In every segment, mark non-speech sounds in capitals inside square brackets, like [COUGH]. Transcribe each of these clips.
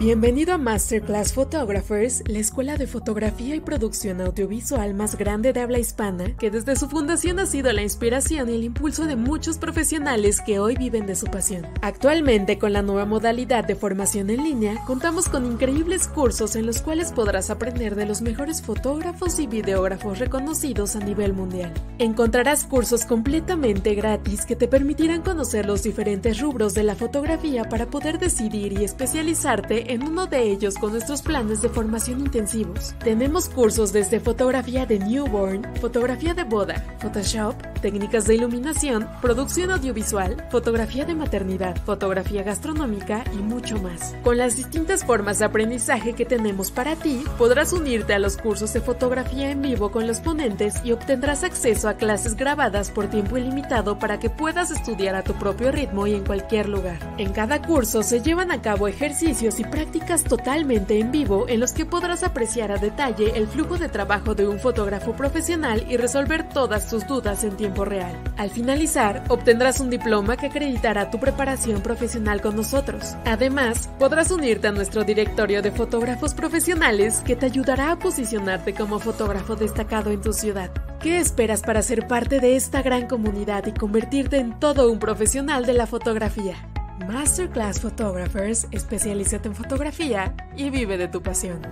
Bienvenido a Masterclass Photographers, la escuela de fotografía y producción audiovisual más grande de habla hispana, que desde su fundación ha sido la inspiración y el impulso de muchos profesionales que hoy viven de su pasión. Actualmente, con la nueva modalidad de formación en línea, contamos con increíbles cursos en los cuales podrás aprender de los mejores fotógrafos y videógrafos reconocidos a nivel mundial. Encontrarás cursos completamente gratis que te permitirán conocer los diferentes rubros de la fotografía para poder decidir y especializarte en uno de ellos con nuestros planes de formación intensivos. Tenemos cursos desde fotografía de newborn, fotografía de boda, Photoshop, técnicas de iluminación, producción audiovisual, fotografía de maternidad, fotografía gastronómica y mucho más. Con las distintas formas de aprendizaje que tenemos para ti, podrás unirte a los cursos de fotografía en vivo con los ponentes y obtendrás acceso a clases grabadas por tiempo ilimitado para que puedas estudiar a tu propio ritmo y en cualquier lugar. En cada curso se llevan a cabo ejercicios y prácticas totalmente en vivo en los que podrás apreciar a detalle el flujo de trabajo de un fotógrafo profesional y resolver todas tus dudas en tiempo real. Al finalizar, obtendrás un diploma que acreditará tu preparación profesional con nosotros. Además, podrás unirte a nuestro directorio de fotógrafos profesionales que te ayudará a posicionarte como fotógrafo destacado en tu ciudad. ¿Qué esperas para ser parte de esta gran comunidad y convertirte en todo un profesional de la fotografía? Masterclass Photographers, especialízate en fotografía y vive de tu pasión.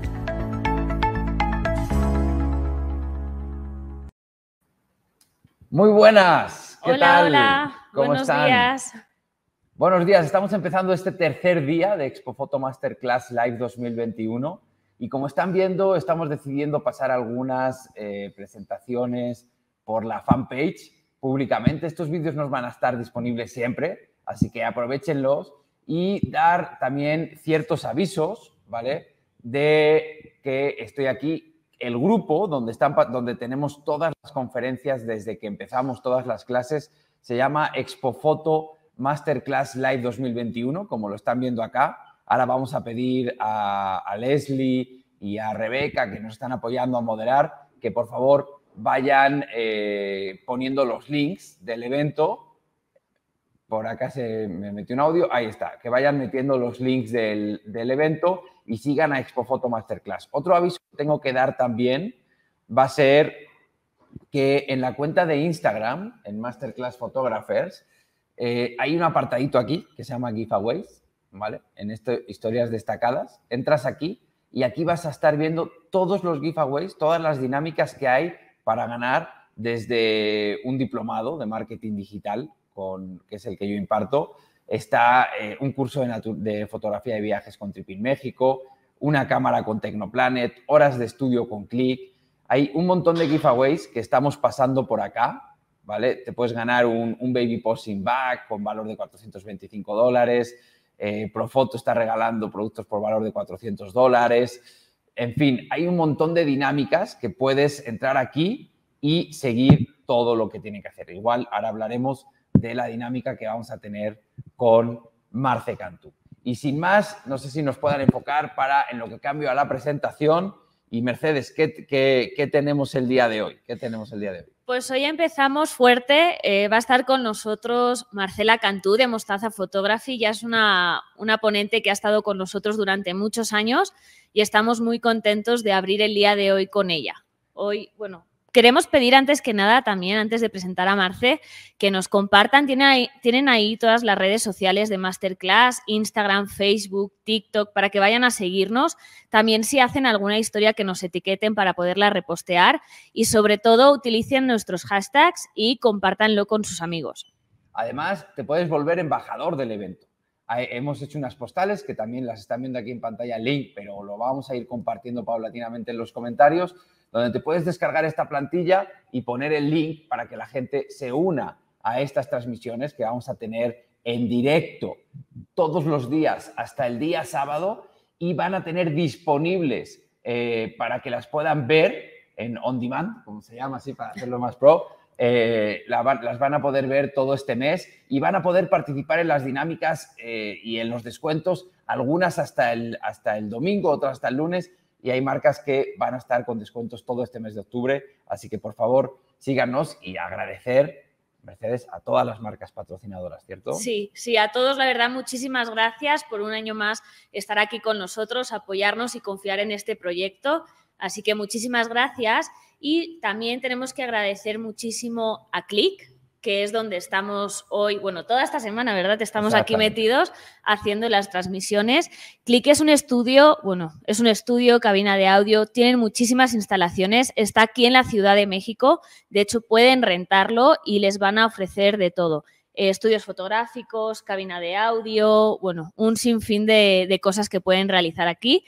Muy buenas. ¿Qué tal? ¿Cómo Buenos están? días. Buenos días. Estamos empezando este tercer día de Expo Foto Masterclass Live 2021 y como están viendo, estamos decidiendo pasar algunas eh, presentaciones por la fanpage públicamente. Estos vídeos nos van a estar disponibles siempre Así que aprovechenlos y dar también ciertos avisos, ¿vale? De que estoy aquí, el grupo donde, donde tenemos todas las conferencias desde que empezamos todas las clases, se llama Expo Expofoto Masterclass Live 2021, como lo están viendo acá. Ahora vamos a pedir a, Leslie y a Rebeca, que nos están apoyando a moderar, que por favor vayan eh, poniendo los links del evento por acá se me metió un audio, ahí está, que vayan metiendo los links del, evento y sigan a Expo Foto Masterclass. Otro aviso que tengo que dar también va a ser que en la cuenta de Instagram, en Masterclass Photographers, eh, hay un apartadito aquí que se llama Giveaways, ¿vale? En esto, historias destacadas. Entras aquí y aquí vas a estar viendo todos los giveaways, todas las dinámicas que hay para ganar desde un diplomado de marketing digital que es el que yo imparto, está eh, un curso de, fotografía de viajes con Tripin México, una cámara con Tecnoplanet, horas de estudio con Click. Hay un montón de giveaways que estamos pasando por acá, ¿vale? Te puedes ganar un, Baby Posting Bag con valor de 425 dólares, eh, Profoto está regalando productos por valor de 400 dólares. En fin, hay un montón de dinámicas que puedes entrar aquí y seguir todo lo que tiene que hacer. Igual ahora hablaremos de la dinámica que vamos a tener con Marce Cantú. Y sin más, no sé si nos puedan enfocar para en lo que cambio a la presentación. Y Mercedes, ¿qué, tenemos el día de hoy? ¿Qué tenemos el día de hoy? Pues hoy empezamos fuerte. Eh, va a estar con nosotros Marcela Cantú de Mostaza Photography. Ya es una, una, ponente que ha estado con nosotros durante muchos años y estamos muy contentos de abrir el día de hoy con ella. Hoy, bueno, queremos pedir antes que nada también, antes de presentar a Marce, que nos compartan. Tienen ahí, tienen ahí todas las redes sociales de Masterclass, Instagram, Facebook, TikTok, para que vayan a seguirnos. También si hacen alguna historia que nos etiqueten para poderla repostear y sobre todo utilicen nuestros hashtags y compártanlo con sus amigos. Además, te puedes volver embajador del evento. Hemos hecho unas postales que también las están viendo aquí en pantalla, link, pero lo vamos a ir compartiendo paulatinamente en los comentarios donde te puedes descargar esta plantilla y poner el link para que la gente se una a estas transmisiones que vamos a tener en directo todos los días hasta el día sábado y van a tener disponibles eh, para que las puedan ver en on demand, como se llama así para hacerlo más pro, eh, las van a poder ver todo este mes y van a poder participar en las dinámicas eh, y en los descuentos, algunas hasta el, hasta el domingo, otras hasta el lunes, y hay marcas que van a estar con descuentos todo este mes de octubre. Así que por favor, síganos y agradecer Mercedes, a todas las marcas patrocinadoras, ¿cierto? Sí, sí, a todos, la verdad, muchísimas gracias por un año más estar aquí con nosotros, apoyarnos y confiar en este proyecto. Así que muchísimas gracias y también tenemos que agradecer muchísimo a Click, que es donde estamos hoy, bueno, toda esta semana, ¿verdad? Estamos aquí metidos haciendo las transmisiones. Click es un estudio, bueno, es un estudio, cabina de audio, tienen muchísimas instalaciones, está aquí en la Ciudad de México, de hecho pueden rentarlo y les van a ofrecer de todo. Eh, estudios fotográficos, cabina de audio, bueno, un sinfín de cosas que pueden realizar aquí.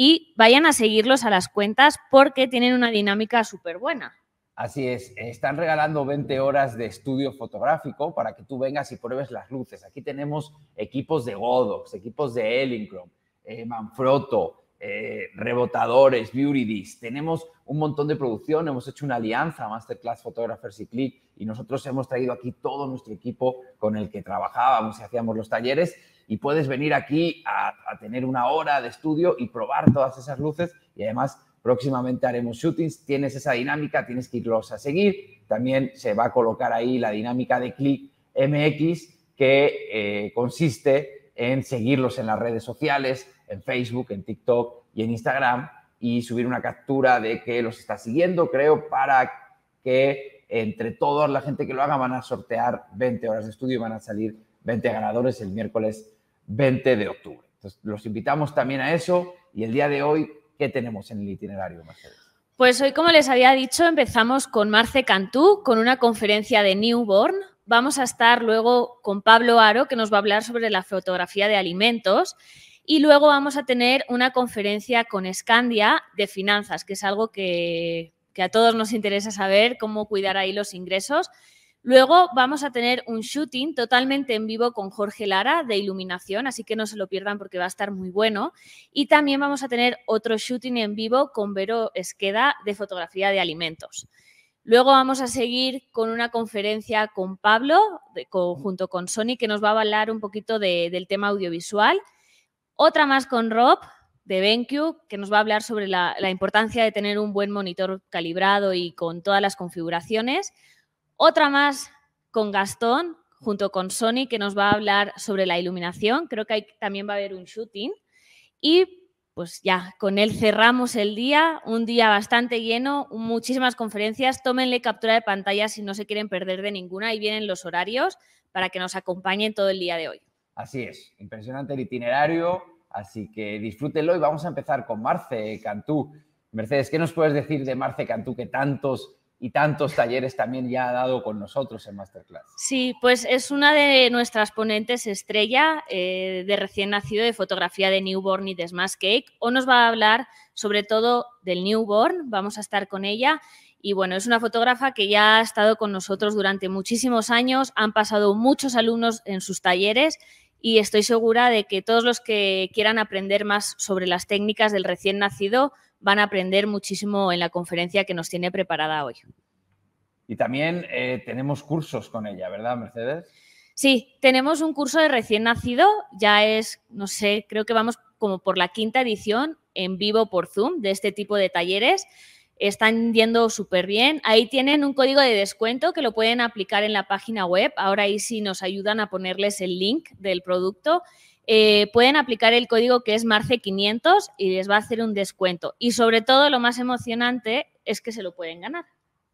Y vayan a seguirlos a las cuentas porque tienen una dinámica súper buena. Así es, están regalando 20 horas de estudio fotográfico para que tú vengas y pruebes las luces. Aquí tenemos equipos de Godox, equipos de Elinchrom, eh, Manfrotto, eh, rebotadores, Beautydis. Tenemos un montón de producción, hemos hecho una alianza, Masterclass Photographers y Click, y nosotros hemos traído aquí todo nuestro equipo con el que trabajábamos y hacíamos los talleres. Y puedes venir aquí a tener una hora de estudio y probar todas esas luces y además Próximamente haremos shootings, tienes esa dinámica, tienes que irlos a seguir. También se va a colocar ahí la dinámica de Click MX que eh, consiste en seguirlos en las redes sociales, en Facebook, en TikTok y en Instagram y subir una captura de que los está siguiendo, creo, para que entre toda la gente que lo haga van a sortear 20 horas de estudio y van a salir 20 ganadores el miércoles 20 de octubre. los invitamos también a eso y el día de hoy ¿Qué tenemos en el itinerario, Mercedes? Pues hoy, como les había dicho, empezamos con Marce Cantú, con una conferencia de Newborn. Vamos a estar luego con Pablo Aro, que nos va a hablar sobre la fotografía de alimentos. Y luego vamos a tener una conferencia con Scandia de finanzas, que es algo que, que a todos nos interesa saber, cómo cuidar ahí los ingresos. Luego vamos a tener un shooting totalmente en vivo con Jorge Lara de iluminación, así que no se lo pierdan porque va a estar muy bueno. Y también vamos a tener otro shooting en vivo con Vero Esqueda de fotografía de alimentos. Luego vamos a seguir con una conferencia con Pablo, de, junto con Sony, que nos va a hablar un poquito del tema audiovisual. Otra más con Rob de BenQ, que nos va a hablar sobre la importancia de tener un buen monitor calibrado y con todas las configuraciones. Otra más con Gastón, junto con Sony, que nos va a hablar sobre la iluminación. Creo que también va a haber un shooting. Y pues ya, con él cerramos el día, un día bastante lleno, muchísimas conferencias, tómenle captura de pantalla si no se quieren perder de ninguna, y vienen los horarios para que nos acompañen todo el día de hoy. Así es, impresionante el itinerario, así que disfrútenlo y vamos a empezar con Marce Cantú. Mercedes, ¿qué nos puedes decir de Marce Cantú que tantos y tantos talleres también ya ha dado con nosotros en Masterclass. Sí, pues es una de nuestras ponentes estrella eh, de recién nacido de fotografía de newborn y de smash cake. O nos va a hablar sobre todo del newborn. Vamos a estar con ella. Y bueno, es una fotógrafa que ya ha estado con nosotros durante muchísimos años. Han pasado muchos alumnos en sus talleres. Y estoy segura de que todos los que quieran aprender más sobre las técnicas del recién nacido van a aprender muchísimo en la conferencia que nos tiene preparada hoy. Y también eh, tenemos cursos con ella, ¿verdad, Mercedes? Sí, tenemos un curso de recién nacido, ya es, no sé, creo que vamos como por la quinta edición en vivo por Zoom de este tipo de talleres. Están yendo súper bien. Ahí tienen un código de descuento que lo pueden aplicar en la página web. Ahora ahí sí nos ayudan a ponerles el link del producto eh, pueden aplicar el código que es Marce500 y les va a hacer un descuento. Y sobre todo, lo más emocionante es que se lo pueden ganar.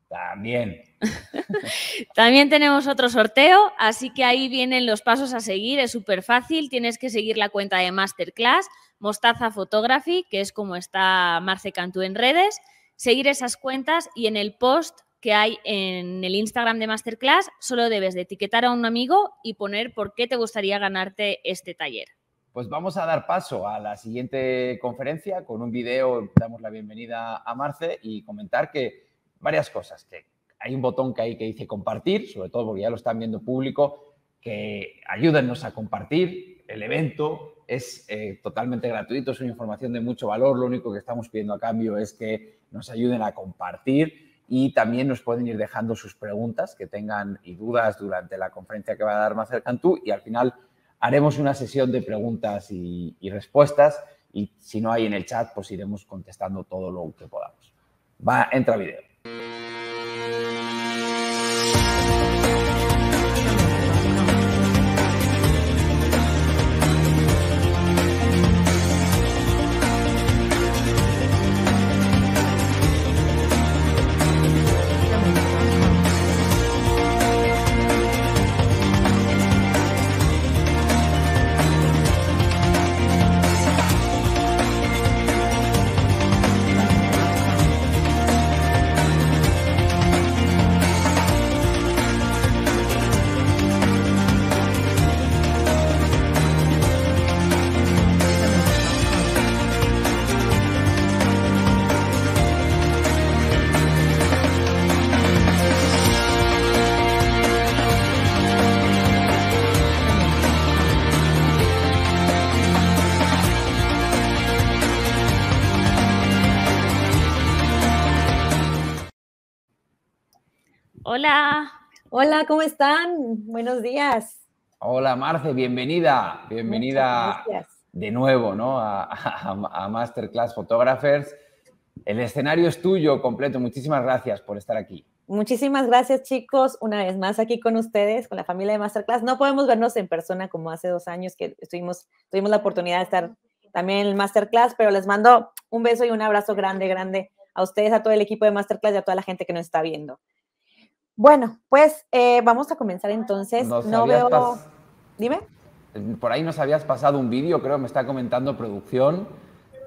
También. [LAUGHS] También tenemos otro sorteo, así que ahí vienen los pasos a seguir. Es súper fácil. Tienes que seguir la cuenta de Masterclass, Mostaza Photography, que es como está Marce Cantú en redes. Seguir esas cuentas y en el post que hay en el Instagram de Masterclass, solo debes de etiquetar a un amigo y poner por qué te gustaría ganarte este taller. Pues vamos a dar paso a la siguiente conferencia con un video, damos la bienvenida a Marce y comentar que varias cosas, que hay un botón que hay que dice compartir, sobre todo porque ya lo están viendo público, que ayúdennos a compartir el evento, es eh, totalmente gratuito, es una información de mucho valor, lo único que estamos pidiendo a cambio es que nos ayuden a compartir y también nos pueden ir dejando sus preguntas que tengan y dudas durante la conferencia que va a dar más más tú. y al final haremos una sesión de preguntas y, y respuestas y si no hay en el chat pues iremos contestando todo lo que podamos. Va, entra video. Hola, ¿cómo están? Buenos días. Hola, Marce, bienvenida, bienvenida de nuevo ¿no? a, Masterclass Photographers. El escenario es tuyo completo. Muchísimas gracias por estar aquí. Muchísimas gracias, chicos. Una vez más aquí con ustedes, con la familia de Masterclass. No podemos vernos en persona como hace dos años que estuvimos, tuvimos la oportunidad de estar también en el Masterclass, pero les mando un beso y un abrazo grande, grande a ustedes, a todo el equipo de Masterclass y a toda la gente que nos está viendo. Bueno, pues eh, vamos a comenzar entonces. no veo. Dime. Eh, por ahí nos habías pasado un vídeo, creo, me está comentando producción,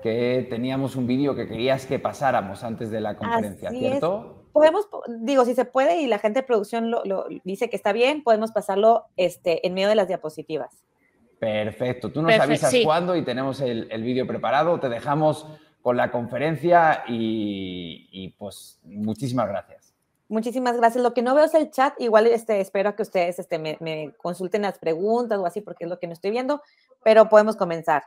que teníamos un vídeo que querías que pasáramos antes de la conferencia, ¿cierto? Podemos, digo, si se puede y la gente de producción lo, dice que está bien, podemos pasarlo este, en medio de las diapositivas. Perfecto, tú nos avisas cuándo y tenemos el, vídeo preparado, te dejamos con la conferencia y pues muchísimas gracias. Muchísimas gracias. Lo que no veo es el chat. Igual este, espero que ustedes este, me, consulten las preguntas o así, porque es lo que no estoy viendo, pero podemos comenzar.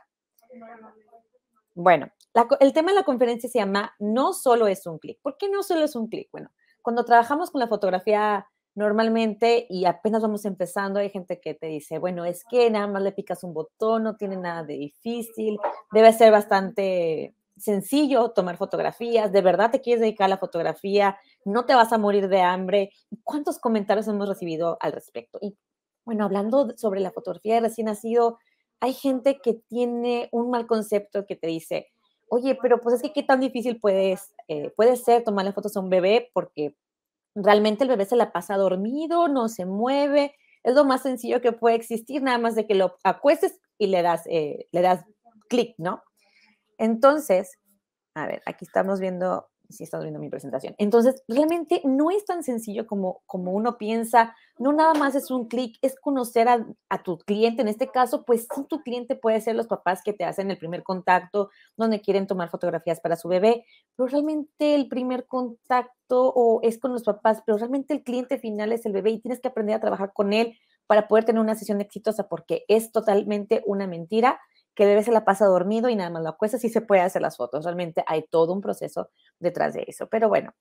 Bueno, el tema de la conferencia se llama No solo es un clic. ¿Por qué no solo es un clic? Bueno, cuando trabajamos con la fotografía normalmente y apenas vamos empezando, hay gente que te dice, bueno, es que nada más le picas un botón, no tiene nada de difícil, debe ser bastante sencillo tomar fotografías, de verdad te quieres dedicar a la fotografía, no te vas a morir de hambre. ¿Cuántos comentarios hemos recibido al respecto? Y bueno, hablando sobre la fotografía de recién nacido, hay gente que tiene un mal concepto que te dice, oye, pero pues es que qué tan difícil eh, puede ser las fotos a un bebé porque realmente el bebé se la pasa dormido, no se mueve, es lo más sencillo que puede existir, nada más de que lo acuestes y le das, eh, le das clic, ¿no? Entonces, a ver, aquí estamos viendo si estás viendo mi presentación. Entonces, realmente no es tan sencillo como, como uno piensa, no nada más es un clic, es conocer a, tu cliente. En este caso, pues sí, tu cliente puede ser los papás que te hacen el primer contacto, donde quieren tomar fotografías para su bebé, pero realmente el primer contacto o es con los papás, pero realmente el cliente final es el bebé y tienes que aprender a trabajar con él para poder tener una sesión exitosa, porque es totalmente una mentira que debe se la pasa dormido y nada más lo acuesta, sí se puede hacer las fotos. Realmente hay todo un proceso detrás de eso. Pero bueno,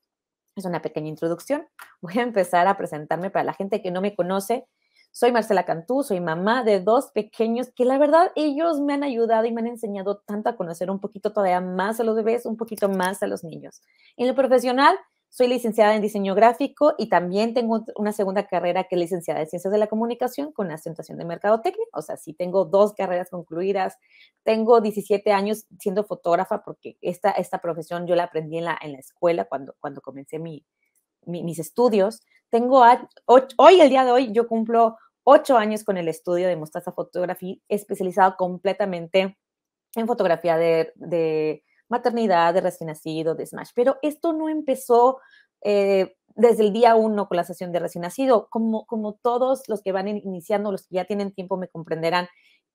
es una pequeña introducción. [LAUGHS] Voy a empezar a presentarme para la gente que no me conoce. Soy Marcela Cantú, soy mamá de dos pequeños que la verdad ellos me han ayudado y me han enseñado tanto a conocer un poquito todavía más a los bebés, un poquito más a los niños. En lo profesional, soy licenciada en diseño gráfico y también tengo una segunda carrera que es licenciada en ciencias de la comunicación con asentación de técnico. O sea, sí tengo dos carreras concluidas. Tengo 17 años siendo fotógrafa porque esta, esta profesión yo la aprendí en la, en la escuela cuando, cuando comencé mis estudios. Tengo, hoy, el día de hoy, yo cumplo ocho años con el estudio de Mostaza fotografía especializado completamente en fotografía de maternidad, de recién nacido, de Smash. Pero esto no empezó eh, desde el día uno con la sesión de recién nacido. Como, como todos los que van iniciando, los que ya tienen tiempo me comprenderán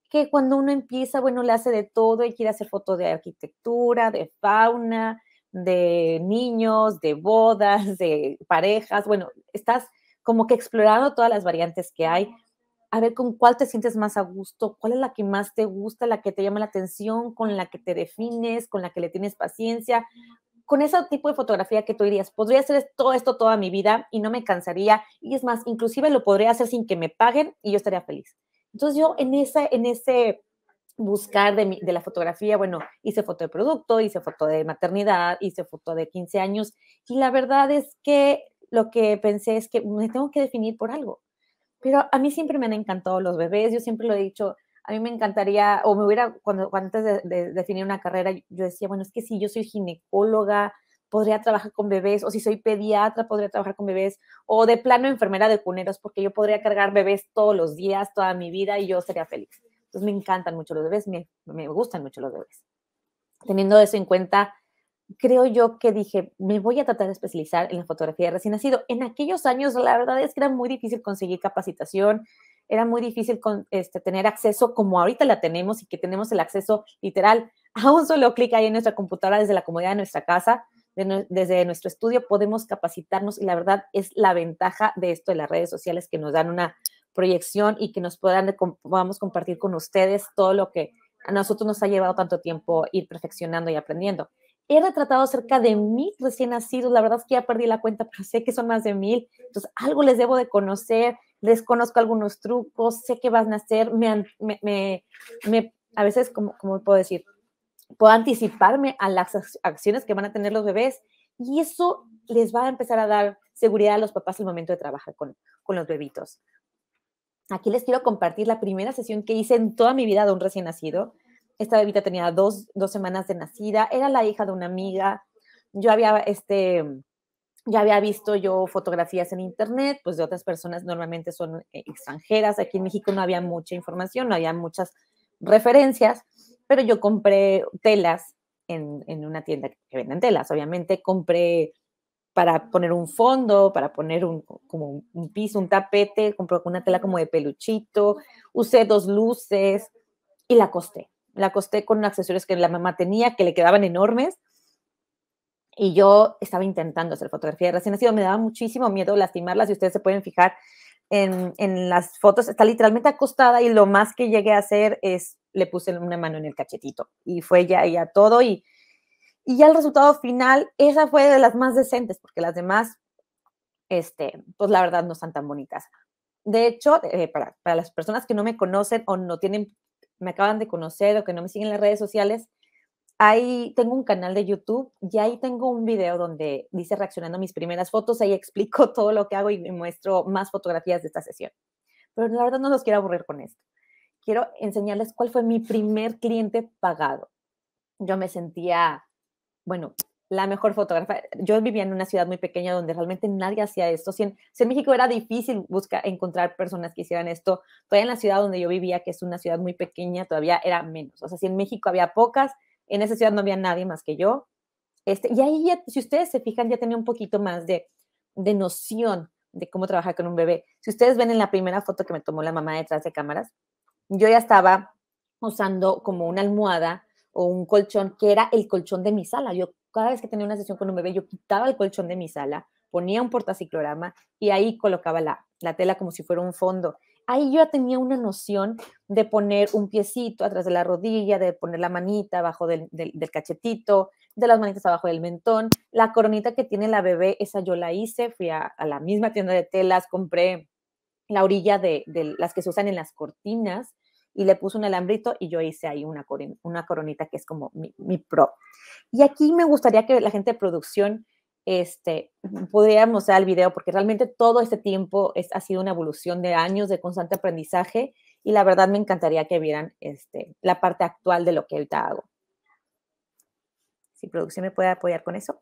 que cuando uno empieza, bueno, le hace de todo y quiere hacer fotos de arquitectura, de fauna, de niños, de bodas, [LAUGHS] de parejas. Bueno, estás como que explorando todas las variantes que hay a ver con cuál te sientes más a gusto, cuál es la que más te gusta, la que te llama la atención, con la que te defines, con la que le tienes paciencia, con ese tipo de fotografía que tú dirías, podría hacer todo esto toda mi vida y no me cansaría, y es más, inclusive lo podría hacer sin que me paguen y yo estaría feliz. Entonces yo en, esa, en ese buscar de, de la fotografía, bueno, hice foto de producto, hice foto de maternidad, hice foto de 15 años, y la verdad es que lo que pensé es que me tengo que definir por algo pero a mí siempre me han encantado los bebés, yo siempre lo he dicho, a mí me encantaría, o me hubiera, cuando, antes de, definir una carrera, yo decía, bueno, es que si yo soy ginecóloga, podría trabajar con bebés, o si soy pediatra, podría trabajar con bebés, o de plano enfermera de cuneros, porque yo podría cargar bebés todos los días, toda mi vida, y yo sería feliz. Entonces me encantan mucho los bebés, me, me gustan mucho los bebés. Teniendo eso en cuenta, creo yo que dije, me voy a tratar de especializar en la fotografía de recién nacido. En aquellos años, la verdad es que era muy difícil conseguir capacitación, era muy difícil este, tener acceso como ahorita la tenemos y que tenemos el acceso literal a un solo clic ahí en nuestra computadora desde la comodidad de nuestra casa, desde nuestro estudio, podemos capacitarnos y la verdad es la ventaja de esto de las redes sociales que nos dan una proyección y que nos podamos compartir con ustedes todo lo que a nosotros nos ha llevado tanto tiempo ir perfeccionando y aprendiendo. He retratado cerca de mil recién nacidos, la verdad es que ya perdí la cuenta, pero sé que son más de mil, entonces algo les debo de conocer, les conozco algunos trucos, sé que van a hacer, me, me, me, a veces, como, como puedo decir, puedo anticiparme a las acciones que van a tener los bebés y eso les va a empezar a dar seguridad a los papás el momento de trabajar con, con los bebitos. Aquí les quiero compartir la primera sesión que hice en toda mi vida de un recién nacido esta bebita tenía dos, semanas de nacida, era la hija de una amiga, yo había, este, ya había visto yo fotografías en internet, pues de otras personas normalmente son eh, extranjeras, aquí en México no había mucha información, no había muchas referencias, pero yo compré telas en, una tienda que venden telas, obviamente compré para poner un fondo, para poner un, como un piso, un tapete, compré una tela como de peluchito, usé dos luces y la acosté la acosté con accesorios que la mamá tenía, que le quedaban enormes. Y yo estaba intentando hacer fotografía de recién nacido. Me daba muchísimo miedo lastimarlas si ustedes se pueden fijar en, las fotos. Está literalmente acostada y lo más que llegué a hacer es le puse una mano en el cachetito. Y fue ya, ya todo. Y, ya el resultado final, esa fue de las más decentes, porque las demás, este, pues la verdad no están tan bonitas. De hecho, eh, para, para, las personas que no me conocen o no tienen me acaban de conocer o que no me siguen en las redes sociales, ahí tengo un canal de YouTube y ahí tengo un video donde dice reaccionando a mis primeras fotos, ahí explico [LAUGHS] todo lo que hago y me muestro más fotografías de esta sesión. Pero la verdad no los quiero aburrir con esto. Quiero enseñarles cuál fue mi primer cliente pagado. Yo me sentía, bueno, la mejor fotógrafa. Yo vivía en una ciudad muy pequeña donde realmente nadie hacía esto. Si en, México era difícil buscar, encontrar personas que hicieran esto, todavía en la ciudad donde yo vivía, que es una ciudad muy pequeña, todavía era menos. O sea, si en México había pocas, en esa ciudad no había nadie más que yo. Este, y ahí, si ustedes se fijan, ya tenía un poquito más de, de noción de cómo trabajar con un bebé. Si ustedes ven en la primera foto que me tomó la mamá detrás de cámaras, yo ya estaba usando como una almohada o un colchón que era el colchón de mi sala. Yo cada vez que tenía una sesión con un bebé, yo quitaba el colchón de mi sala, ponía un portaciclorama y ahí colocaba la, tela como si fuera un fondo. Ahí yo ya tenía una noción de poner un piecito atrás de la rodilla, de poner la manita abajo del, cachetito, de las manitas abajo del mentón. La coronita que tiene la bebé, esa yo la hice, fui a, la misma tienda de telas, compré la orilla de, de, las que se usan en las cortinas y le puse un alambrito y yo hice ahí una, una coronita que es como mi, pro. Y aquí me gustaría que la gente de producción este, pudiera mostrar el video porque realmente todo este tiempo es, ha sido una evolución de años de constante aprendizaje y la verdad me encantaría que vieran este, la parte actual de lo que ahorita hago. Si producción me puede apoyar con eso.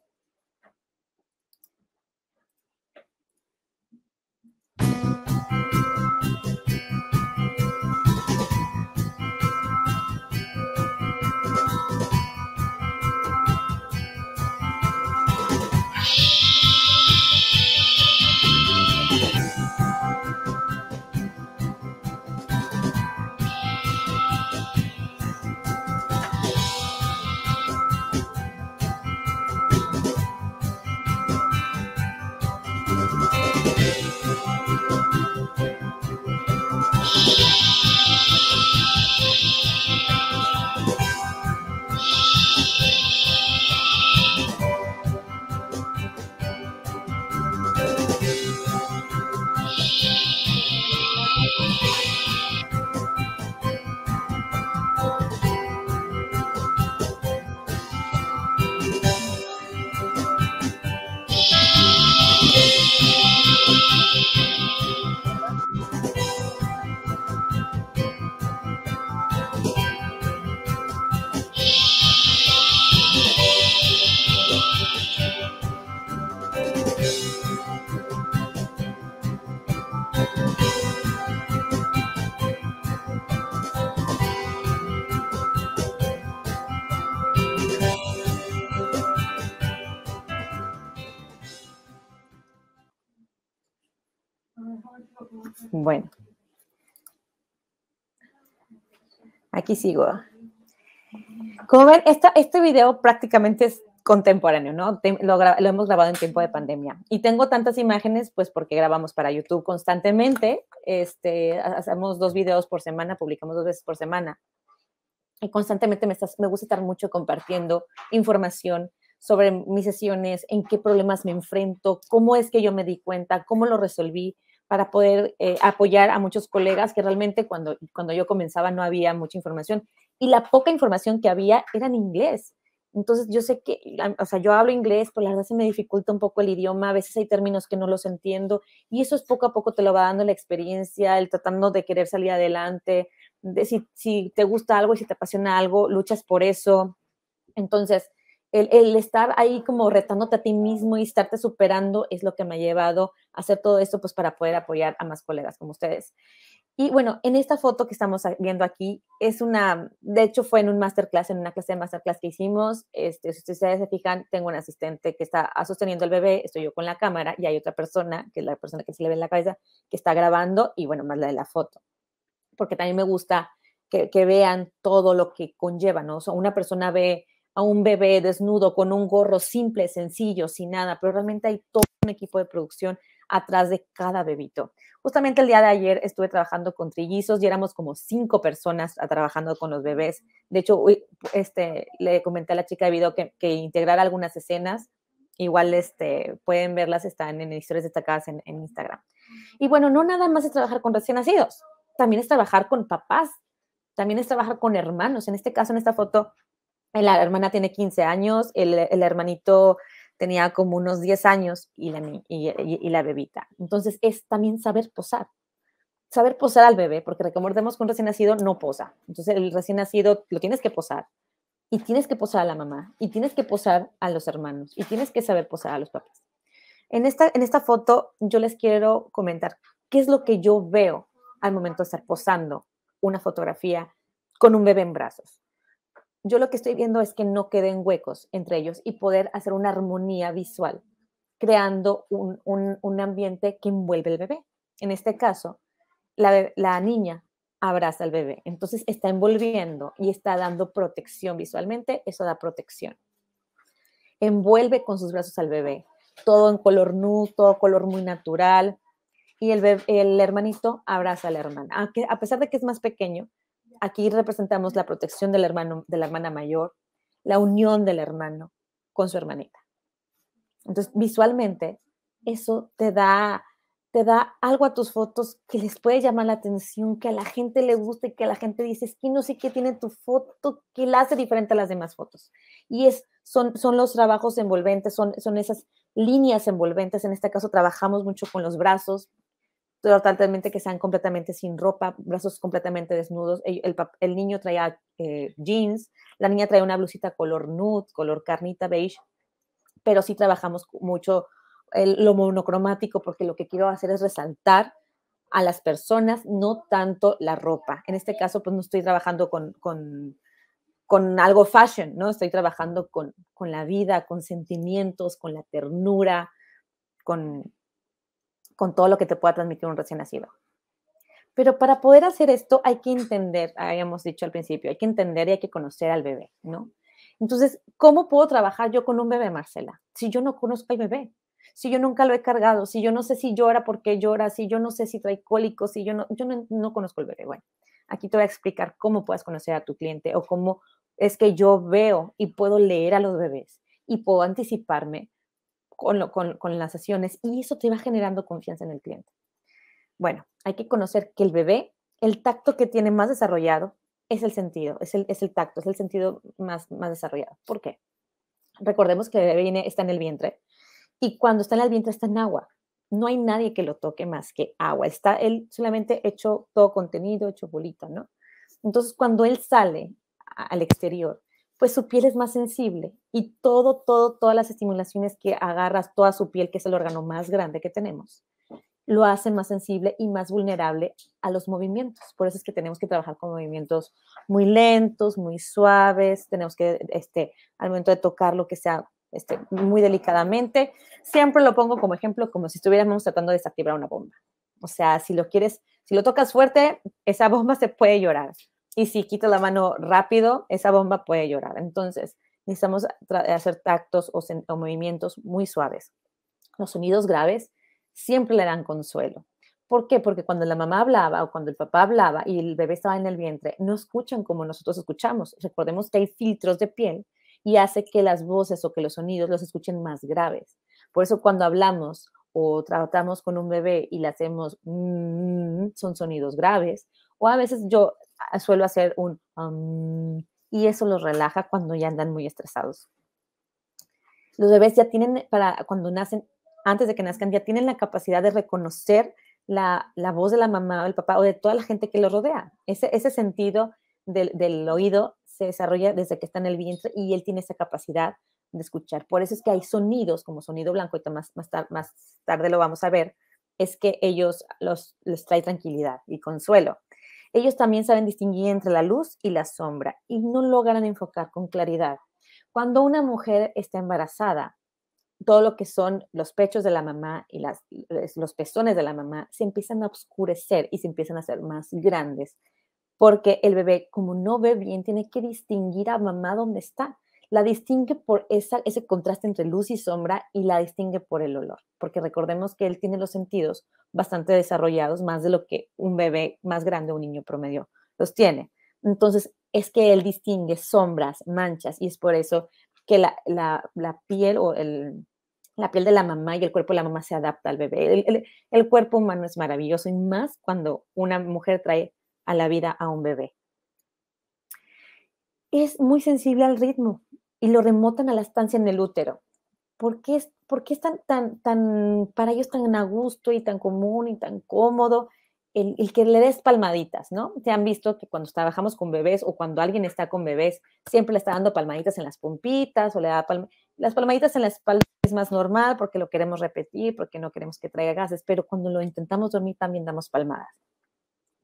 Bueno. Aquí sigo. Como ven, este video prácticamente es contemporáneo, ¿no? Lo, hemos grabado en tiempo de pandemia. Y tengo tantas imágenes, pues porque grabamos para YouTube constantemente. Este, hacemos dos videos por semana, publicamos dos veces por semana. Y constantemente me, estás, me gusta estar mucho compartiendo información sobre mis sesiones, en qué problemas me enfrento, cómo es que yo me di cuenta, cómo lo resolví, para poder eh, apoyar a muchos colegas que realmente cuando, cuando yo comenzaba no había mucha información y la poca información que había era en inglés. Entonces yo sé que, o sea, yo hablo inglés, pero la verdad se me dificulta un poco el idioma, a veces hay términos que no los entiendo y eso es poco a poco te lo va dando la experiencia, el tratando de querer salir adelante, de si, si te gusta algo y si te apasiona algo, luchas por eso. Entonces, el, estar ahí como retándote a ti mismo y estarte superando es lo que me ha llevado a hacer todo esto, pues para poder apoyar a más colegas como ustedes. Y bueno, en esta foto que estamos viendo aquí, es una, de hecho fue en un masterclass, en una clase de masterclass que hicimos. Este, si ustedes se fijan, tengo un asistente que está ah, sosteniendo el bebé, estoy yo con la cámara y hay otra persona, que es la persona que se le ve en la cabeza, que está grabando y bueno, más la de la foto. Porque también me gusta que, que vean todo lo que conlleva, ¿no? O sea, una persona ve a un bebé desnudo con un gorro simple, sencillo, sin nada, pero realmente hay todo un equipo de producción atrás de cada bebito. Justamente el día de ayer estuve trabajando con trillizos y éramos como cinco personas trabajando con los bebés. De hecho, este, le comenté a la chica de video que, que integrara algunas escenas. Igual este, pueden verlas, están en historias destacadas en, en Instagram. Y bueno, no nada más es trabajar con recién nacidos, también es trabajar con papás, también es trabajar con hermanos. En este caso, en esta foto, la hermana tiene 15 años, el, hermanito tenía como unos 10 años y la, bebita. Entonces es también saber posar, saber posar al bebé, porque recordemos que un recién nacido no posa. Entonces el recién nacido lo tienes que posar y tienes que posar a la mamá y tienes que posar a los hermanos y tienes que saber posar a los papás. En esta, en esta foto yo les quiero comentar qué es lo que yo veo al momento de estar posando una fotografía con un bebé en brazos yo lo que estoy viendo es que no queden huecos entre ellos y poder hacer una armonía visual, creando un, ambiente que envuelve al bebé. En este caso, la, niña abraza al bebé, entonces está envolviendo y está dando protección visualmente, eso da protección. Envuelve con sus brazos al bebé, todo en color nudo, todo color muy natural, y el, el hermanito abraza a la hermana. a pesar de que es más pequeño, Aquí representamos la protección del hermano, de la hermana mayor, la unión del hermano con su hermanita. Entonces, visualmente, eso te da, te da algo a tus fotos que les puede llamar la atención, que a la gente le gusta y que a la gente dice, es que no sé qué tiene tu foto, que la hace diferente a las demás fotos. Y es, son, son los trabajos envolventes, son, son esas líneas envolventes. En este caso, trabajamos mucho con los brazos, totalmente que sean completamente sin ropa, brazos completamente desnudos. El, niño traía eh, jeans, la niña traía una blusita color nude, color carnita beige, pero sí trabajamos mucho el, lo monocromático porque lo que quiero hacer es resaltar a las personas, no tanto la ropa. En este caso, pues no estoy trabajando con, con, algo fashion, ¿no? Estoy trabajando con, con la vida, con sentimientos, con la ternura, con, con todo lo que te pueda transmitir un recién nacido. Pero para poder hacer esto hay que entender, habíamos dicho al principio, hay que entender y hay que conocer al bebé, ¿no? Entonces, ¿cómo puedo trabajar yo con un bebé, Marcela? Si yo no conozco al bebé, si yo nunca lo he cargado, si yo no sé si llora, por qué llora, si yo no sé si trae cólicos, si yo no, yo no, no conozco al bebé. Bueno, aquí te voy a explicar cómo puedes conocer a tu cliente o cómo es que yo veo y puedo leer a los bebés y puedo anticiparme con, las sesiones y eso te va generando confianza en el cliente. Bueno, hay que conocer que el bebé, el tacto que tiene más desarrollado es el sentido, es el, tacto, es el sentido más, más desarrollado. ¿Por qué? Recordemos que el bebé viene, está en el vientre y cuando está en el vientre está en agua. No hay nadie que lo toque más que agua. Está él solamente hecho todo contenido, hecho bolita, ¿no? Entonces, cuando él sale al exterior pues su piel es más sensible y todo, todo, todas las estimulaciones que agarras, toda su piel, que es el órgano más grande que tenemos, lo hace más sensible y más vulnerable a los movimientos. Por eso es que tenemos que trabajar con movimientos muy lentos, muy suaves, tenemos que, este, al momento de tocar lo que sea este, muy delicadamente. Siempre lo pongo como ejemplo, como si estuviéramos tratando de desactivar una bomba. O sea, si lo quieres, si lo tocas fuerte, esa bomba [LAUGHS] se puede llorar y si quita la mano rápido, esa bomba puede llorar. Entonces, necesitamos hacer tactos o, movimientos muy suaves. Los sonidos graves siempre le dan consuelo. ¿Por qué? Porque cuando la mamá hablaba o cuando el papá hablaba y el bebé estaba en el vientre, no escuchan como nosotros escuchamos. Recordemos que hay filtros de piel y hace que las voces o que los sonidos los escuchen más graves. Por eso cuando hablamos o tratamos con un bebé y le hacemos mm, mm, mm, son sonidos graves. O a veces yo suelo hacer un um, y eso los relaja cuando ya andan muy estresados. Los bebés ya tienen, para cuando nacen, antes de que nazcan, ya tienen la capacidad de reconocer la, voz de la mamá o el papá o de toda la gente que los rodea. Ese, ese sentido del, oído se desarrolla desde que está en el vientre y él tiene esa capacidad de escuchar. Por eso es que hay sonidos como sonido blanco, y más, más tarde lo vamos a ver, es que ellos los, les trae tranquilidad y consuelo. Ellos también saben distinguir entre la luz y la sombra y no logran enfocar con claridad. Cuando una mujer está embarazada, todo lo que son los pechos de la mamá y las, eh, los pezones de la mamá se empiezan a oscurecer y se empiezan a hacer más grandes, porque el bebé, como no ve bien, tiene que distinguir a mamá dónde está la distingue por esa, ese contraste entre luz y sombra y la distingue por el olor, porque recordemos que él tiene los sentidos bastante desarrollados, más de lo que un bebé más grande o un niño promedio los tiene. Entonces, es que él distingue sombras, manchas, y es por eso que la, piel o el, la piel de la mamá y el cuerpo de la mamá se adapta al bebé. el, cuerpo humano es maravilloso y más cuando una mujer trae a la vida a un bebé. Es muy sensible al ritmo y lo remotan a la estancia en el útero. ¿Por qué, por es tan, tan, para ellos tan a gusto y tan común y tan cómodo el, que le des palmaditas, ¿no? Se han visto que cuando trabajamos con bebés o cuando alguien está con bebés, siempre le está dando palmaditas en las pompitas o le da las palmaditas en la espalda es más normal porque lo queremos repetir, porque no queremos que traiga gases, pero cuando lo intentamos dormir también damos palmadas.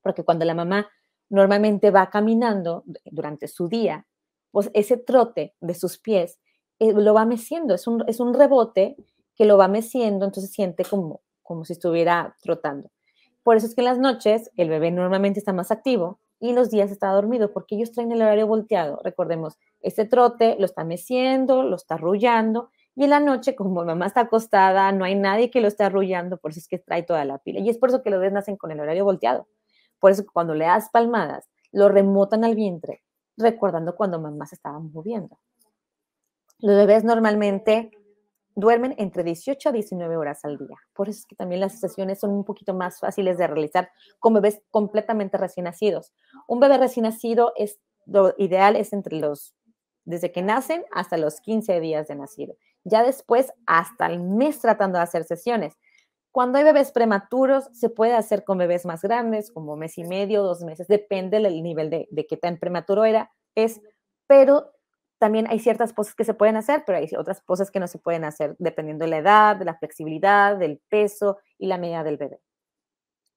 Porque cuando la mamá normalmente va caminando durante su día pues ese trote de sus pies eh, lo va meciendo, es un, rebote que lo va meciendo, entonces siente como, como si estuviera trotando. Por eso es que en las noches el bebé normalmente está más activo y los días está dormido, porque ellos traen el horario volteado. Recordemos, este trote lo está meciendo, lo está arrullando, y en la noche, como mamá está acostada, no hay nadie que lo esté arrullando, por eso es que trae toda la pila. Y es por eso que los bebés nacen con el horario volteado. Por eso cuando le das palmadas, lo remotan al vientre recordando cuando mamás estaban moviendo. Los bebés normalmente duermen entre 18 a 19 horas al día. Por eso es que también las sesiones son un poquito más fáciles de realizar con bebés completamente recién nacidos. Un bebé recién nacido es lo ideal es entre los desde que nacen hasta los 15 días de nacido. Ya después hasta el mes tratando de hacer sesiones. Cuando hay bebés prematuros, se puede hacer con bebés más grandes, como mes y medio, dos meses, depende del nivel de, de qué tan prematuro era, es, pero también hay ciertas poses que se pueden hacer, pero hay otras poses que no se pueden hacer, dependiendo de la edad, de la flexibilidad, del peso y la medida del bebé.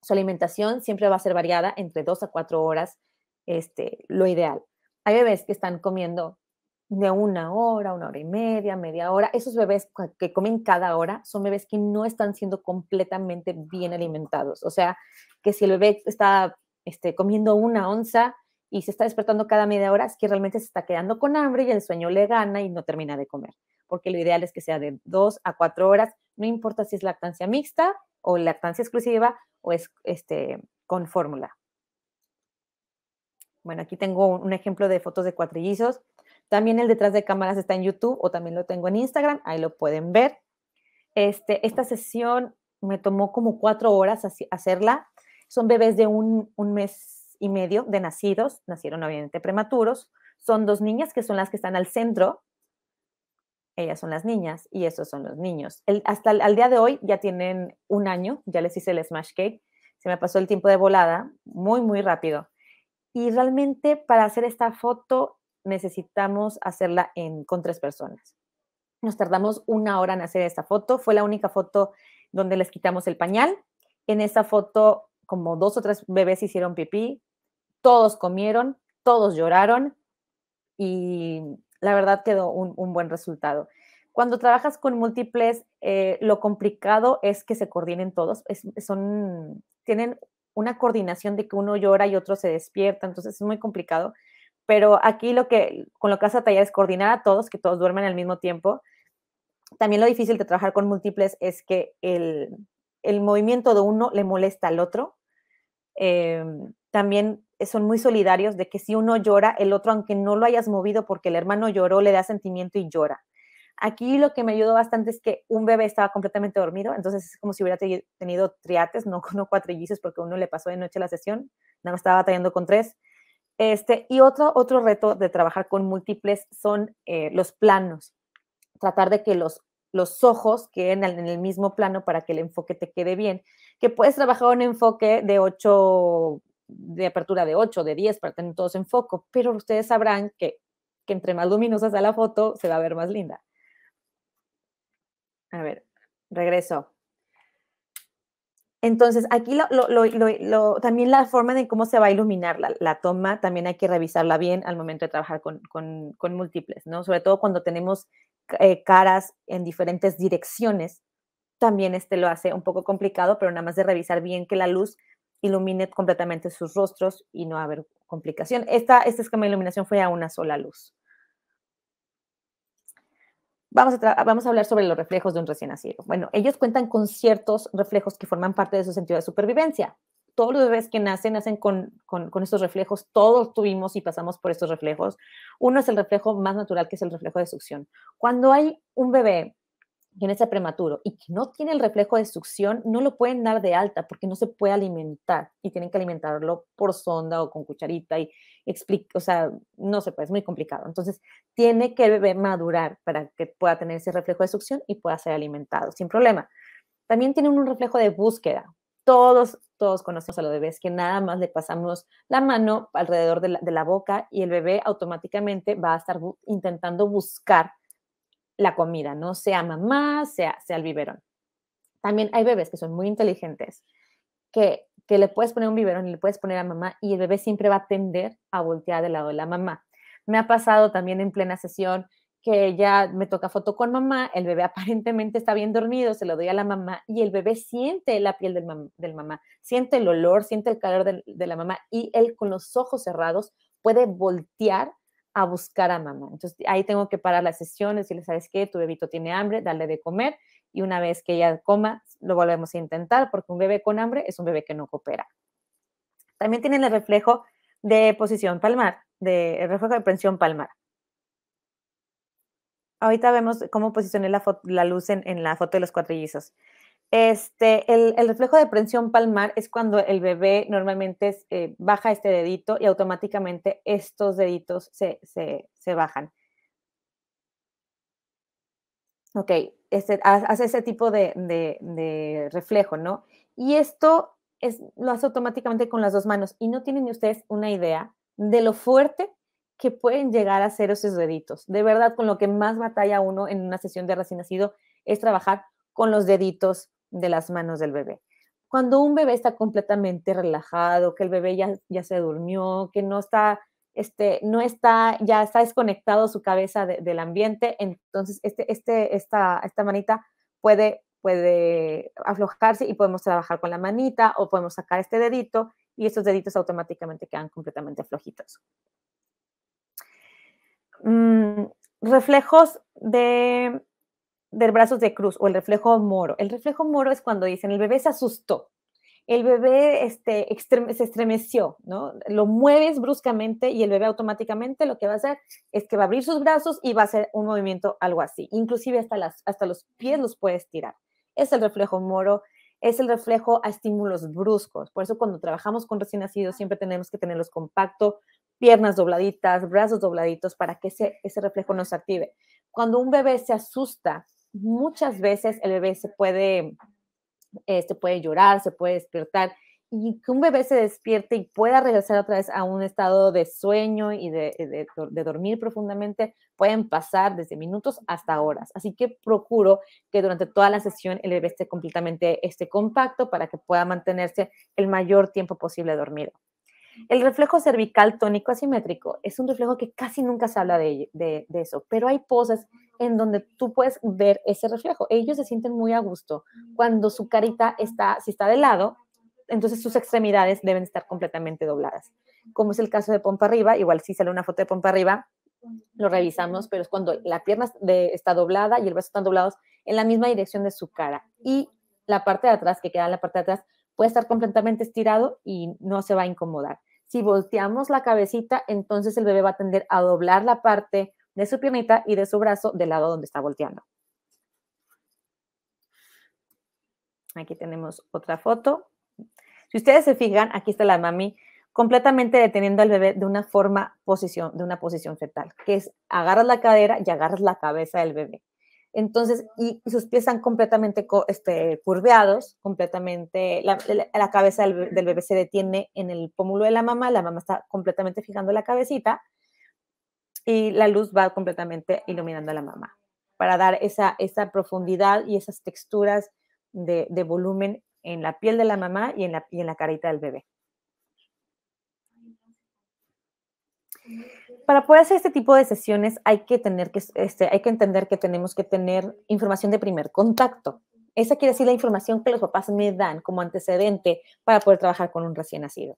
Su alimentación siempre va a ser variada entre dos a cuatro horas, este, lo ideal. Hay bebés que están comiendo de una hora, una hora y media, media hora. Esos bebés que comen cada hora son bebés que no están siendo completamente bien alimentados. O sea, que si el bebé está este, comiendo una onza y se está despertando cada media hora, es que realmente se está quedando con hambre y el sueño le gana y no termina de comer. Porque lo ideal es que sea de dos a cuatro horas, no importa si es lactancia mixta o lactancia exclusiva o es este, con fórmula. Bueno, aquí tengo un ejemplo de fotos de cuatrillizos también el detrás de cámaras está en YouTube o también lo tengo en Instagram, ahí lo pueden ver. Este, esta sesión me tomó como cuatro horas hacerla. Son bebés de un, mes y medio de nacidos, nacieron obviamente prematuros. Son dos niñas que son las que están al centro, ellas son las niñas y esos son los niños. hasta el, al día de hoy ya tienen un año, ya les hice el smash cake, se me pasó el tiempo de volada muy, muy rápido. Y realmente para hacer esta foto necesitamos hacerla en, con tres personas. Nos tardamos una hora en hacer esta foto. Fue la única foto donde les quitamos el pañal. En esa foto, como dos o tres bebés hicieron pipí, todos comieron, todos lloraron y la verdad quedó un, buen resultado. Cuando trabajas con múltiples, eh, lo complicado es que se coordinen todos. son, tienen una coordinación de que uno llora y otro se despierta, entonces es muy complicado pero aquí lo que, con lo que hace a tallar es coordinar a todos, que todos duermen al mismo tiempo. También lo difícil de trabajar con múltiples es que el, movimiento de uno le molesta al otro. Em, también son muy solidarios de que si uno llora, el otro, aunque no lo hayas movido porque el hermano lloró, le da sentimiento y llora. Aquí lo que me ayudó bastante es que un bebé estaba completamente dormido, entonces es como si hubiera tenido triates, no, [LAUGHS] no cuatrillizos porque uno le pasó de noche la sesión, nada más estaba batallando con tres. Este, y otro, otro reto de trabajar con múltiples son eh, los planos. Tratar de que los, los ojos queden en el mismo plano para que el enfoque te quede bien. Que puedes trabajar un enfoque de 8, de apertura de 8, de 10 para tener todos en foco, pero ustedes sabrán que, que entre más luminosa sea la foto, se va a ver más linda. A ver, regreso. Entonces, aquí también la forma de cómo se va a iluminar la, toma, también hay que revisarla bien al momento de trabajar con, múltiples, ¿no? Sobre todo cuando tenemos eh, caras en diferentes direcciones, también este lo hace un poco complicado, pero nada más de revisar bien que la luz ilumine completamente sus rostros y no haber complicación. Esta, este esquema de iluminación fue a una sola luz. Vamos a, hablar sobre los reflejos de un recién nacido. Bueno, ellos cuentan con ciertos reflejos que forman parte de su sentido de supervivencia. Todos los bebés que nacen, nacen con, con estos reflejos. Todos tuvimos y pasamos por estos reflejos. Uno es el reflejo más natural, que es el reflejo de succión. Cuando hay un bebé ese prematuro y que no tiene el reflejo de succión, no lo pueden dar de alta porque no se puede alimentar y tienen que alimentarlo por sonda o con cucharita y explica, o sea, no se puede, es muy complicado. Entonces, tiene que el bebé madurar para que pueda tener ese reflejo de succión y pueda ser alimentado sin problema. También tiene un reflejo de búsqueda. Todos, todos conocemos a los bebés que nada más le pasamos la mano alrededor de la, boca y el bebé automáticamente va a estar intentando buscar la comida, ¿no? Sea mamá, sea, sea el biberón. También hay bebés que son muy inteligentes, que, que le puedes poner un biberón y le puedes poner a mamá y el bebé siempre va a tender a voltear del lado de la mamá. Me ha pasado también en plena sesión que ya me toca foto con mamá, el bebé [LAUGHS] aparentemente está bien dormido, se lo doy a la mamá y el bebé siente la piel del, mamá, siente el olor, siente el calor de, de la mamá y él con los ojos cerrados puede voltear a buscar a mamá. Entonces ahí tengo que parar las sesiones y le sabes qué, tu bebito tiene hambre, dale de comer y una vez que ella coma, lo volvemos a intentar porque un bebé con hambre es un bebé que no coopera. También tienen el reflejo de posición palmar, de, reflejo de presión palmar. Ahorita vemos cómo posicioné la, luz en, en, la foto de los cuatrillizos. Este, el, reflejo de prensión palmar es cuando el bebé normalmente eh, baja este dedito y automáticamente estos deditos se, bajan. Ok, este, hace ese tipo de, reflejo, ¿no? Y esto es, lo hace automáticamente con las dos manos y no tienen ustedes una idea de lo fuerte que pueden llegar a ser esos deditos. De verdad, con lo que más batalla uno en una sesión de recién nacido es trabajar con los deditos de las manos del bebé. Cuando un bebé está completamente relajado, que el bebé ya, se durmió, que no está, este, no está, ya está desconectado su cabeza del ambiente, entonces este, este, esta, esta manita puede, puede aflojarse y podemos trabajar con la manita o podemos sacar este dedito y estos deditos automáticamente quedan completamente flojitos. Mm, reflejos de del brazos de cruz o el reflejo moro. El reflejo moro es cuando dicen el bebé se asustó, el bebé este, se estremeció, ¿no? Lo mueves bruscamente y el bebé automáticamente lo que va a hacer es que va a abrir sus brazos y va a hacer un movimiento algo así. Inclusive hasta, las, hasta los pies los puedes tirar. Es el reflejo moro, es el reflejo a estímulos bruscos. Por eso cuando trabajamos con recién nacidos siempre tenemos que tenerlos compacto, piernas dobladitas, brazos dobladitos para que ese, ese reflejo nos se active. Cuando un bebé se asusta, muchas veces el bebé se puede, este, puede llorar, se puede despertar y que un bebé se despierte y pueda regresar otra vez a un estado de sueño y de, dormir profundamente, pueden pasar desde minutos hasta horas. Así que procuro que durante toda la sesión el bebé esté completamente este compacto para que pueda mantenerse el mayor tiempo posible dormido. El reflejo cervical tónico asimétrico es un reflejo que casi nunca se habla de, eso, pero hay poses en donde tú puedes ver ese reflejo. Ellos se sienten muy a gusto cuando su carita está, si está de lado, entonces sus extremidades deben estar completamente dobladas. Como es el caso de pompa arriba, igual si sale una foto de pompa arriba, lo revisamos, pero es cuando la pierna está doblada y el brazo están doblados en la misma dirección de su cara. Y la parte de atrás, que queda en la parte de atrás, puede estar completamente estirado y no se va a incomodar. Si volteamos la cabecita, entonces el bebé va a tender a doblar la parte de su piernita y de su brazo del lado donde está volteando. Aquí tenemos otra foto. Si ustedes se fijan, aquí está la mami completamente deteniendo al bebé de una forma posición, de una posición fetal, que es agarras la cadera y agarras la cabeza del bebé. Entonces, y, sus pies están completamente este, curveados, completamente, la, cabeza del, bebé se detiene en el pómulo de la mamá, la mamá está completamente fijando la cabecita y la luz va completamente iluminando a la mamá para dar esa, esa profundidad y esas texturas de, volumen en la piel de la mamá y en la, y en la carita del bebé para poder hacer este tipo de sesiones hay que, tener este, que, entender que tenemos que tener información de primer contacto. Esa quiere decir la información que los papás me dan como antecedente para poder trabajar con un recién nacido.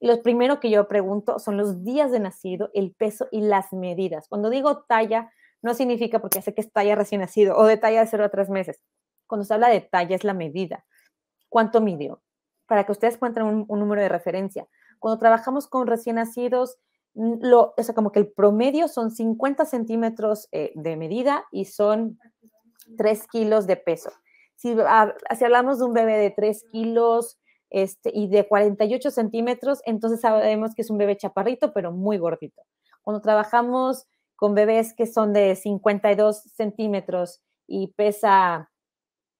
Y lo primero que yo pregunto son los días de nacido, el peso y las medidas. Cuando digo talla, no significa porque sé que es talla recién nacido o de talla de 0 a 3 meses. Cuando se habla de talla es la medida. ¿Cuánto midió? Para que ustedes encuentren un número de referencia. Cuando trabajamos con recién nacidos, o sea, como que el promedio son 50 centímetros eh, de medida y son 3 kilos de peso. Si, si hablamos de un bebé de 3 kilos este, y de 48 centímetros, entonces sabemos que es un bebé chaparrito, pero muy gordito. Cuando trabajamos con bebés que son de 52 centímetros y pesa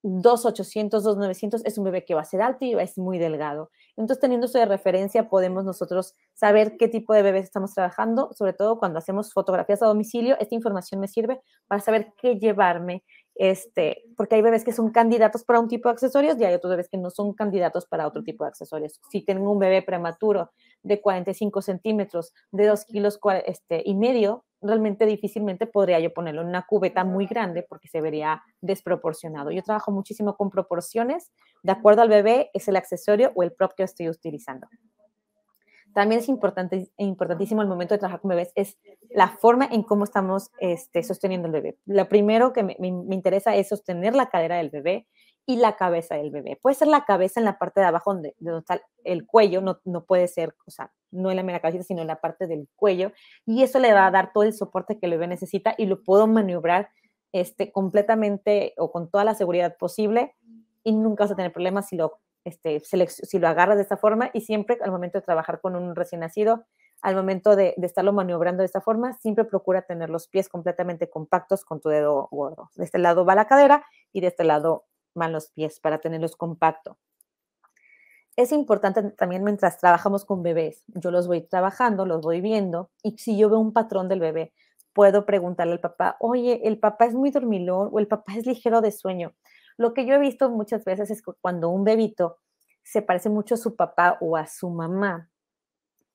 2,800, 2,900 es un bebé que va a ser alto y es muy delgado. Entonces, teniendo eso de referencia, podemos nosotros saber qué tipo de bebés estamos trabajando, sobre todo cuando hacemos fotografías a domicilio. Esta información me sirve para saber qué llevarme, este, porque hay bebés que son candidatos para un tipo de accesorios y hay otros bebés que no son candidatos para otro tipo de accesorios. Si tengo un bebé prematuro de 45 centímetros, de 2 kilos este, y medio, realmente difícilmente podría yo ponerlo en una cubeta muy grande porque se vería desproporcionado. Yo trabajo muchísimo con proporciones, de acuerdo al bebé es el accesorio o el prop que estoy utilizando. También es importante, importantísimo el momento de trabajar con bebés, es la forma en cómo estamos este, sosteniendo el bebé. Lo primero que me interesa es sostener la cadera del bebé, y la cabeza del bebé. Puede ser la cabeza en la parte de abajo donde, está el cuello, no, no, puede ser, o sea, no en la mera cabecita, sino en la parte del cuello. Y eso le va a dar todo el soporte que el bebé necesita y lo puedo maniobrar este, completamente o con toda la seguridad posible y nunca vas a tener problemas si lo, este, si lo agarras de esta forma y siempre al momento de trabajar con un recién nacido, al momento de, de, estarlo maniobrando de esta forma, siempre procura tener los pies completamente compactos con tu dedo gordo. De este lado va la cadera y de este lado van los pies para tenerlos compacto. Es importante también mientras trabajamos con bebés. Yo los voy trabajando, los voy viendo y si yo veo un patrón del bebé, puedo preguntarle al papá, oye, el papá es muy dormilón o el papá es ligero de sueño. Lo que yo he visto muchas veces es que cuando un bebito se parece mucho a su papá o a su mamá,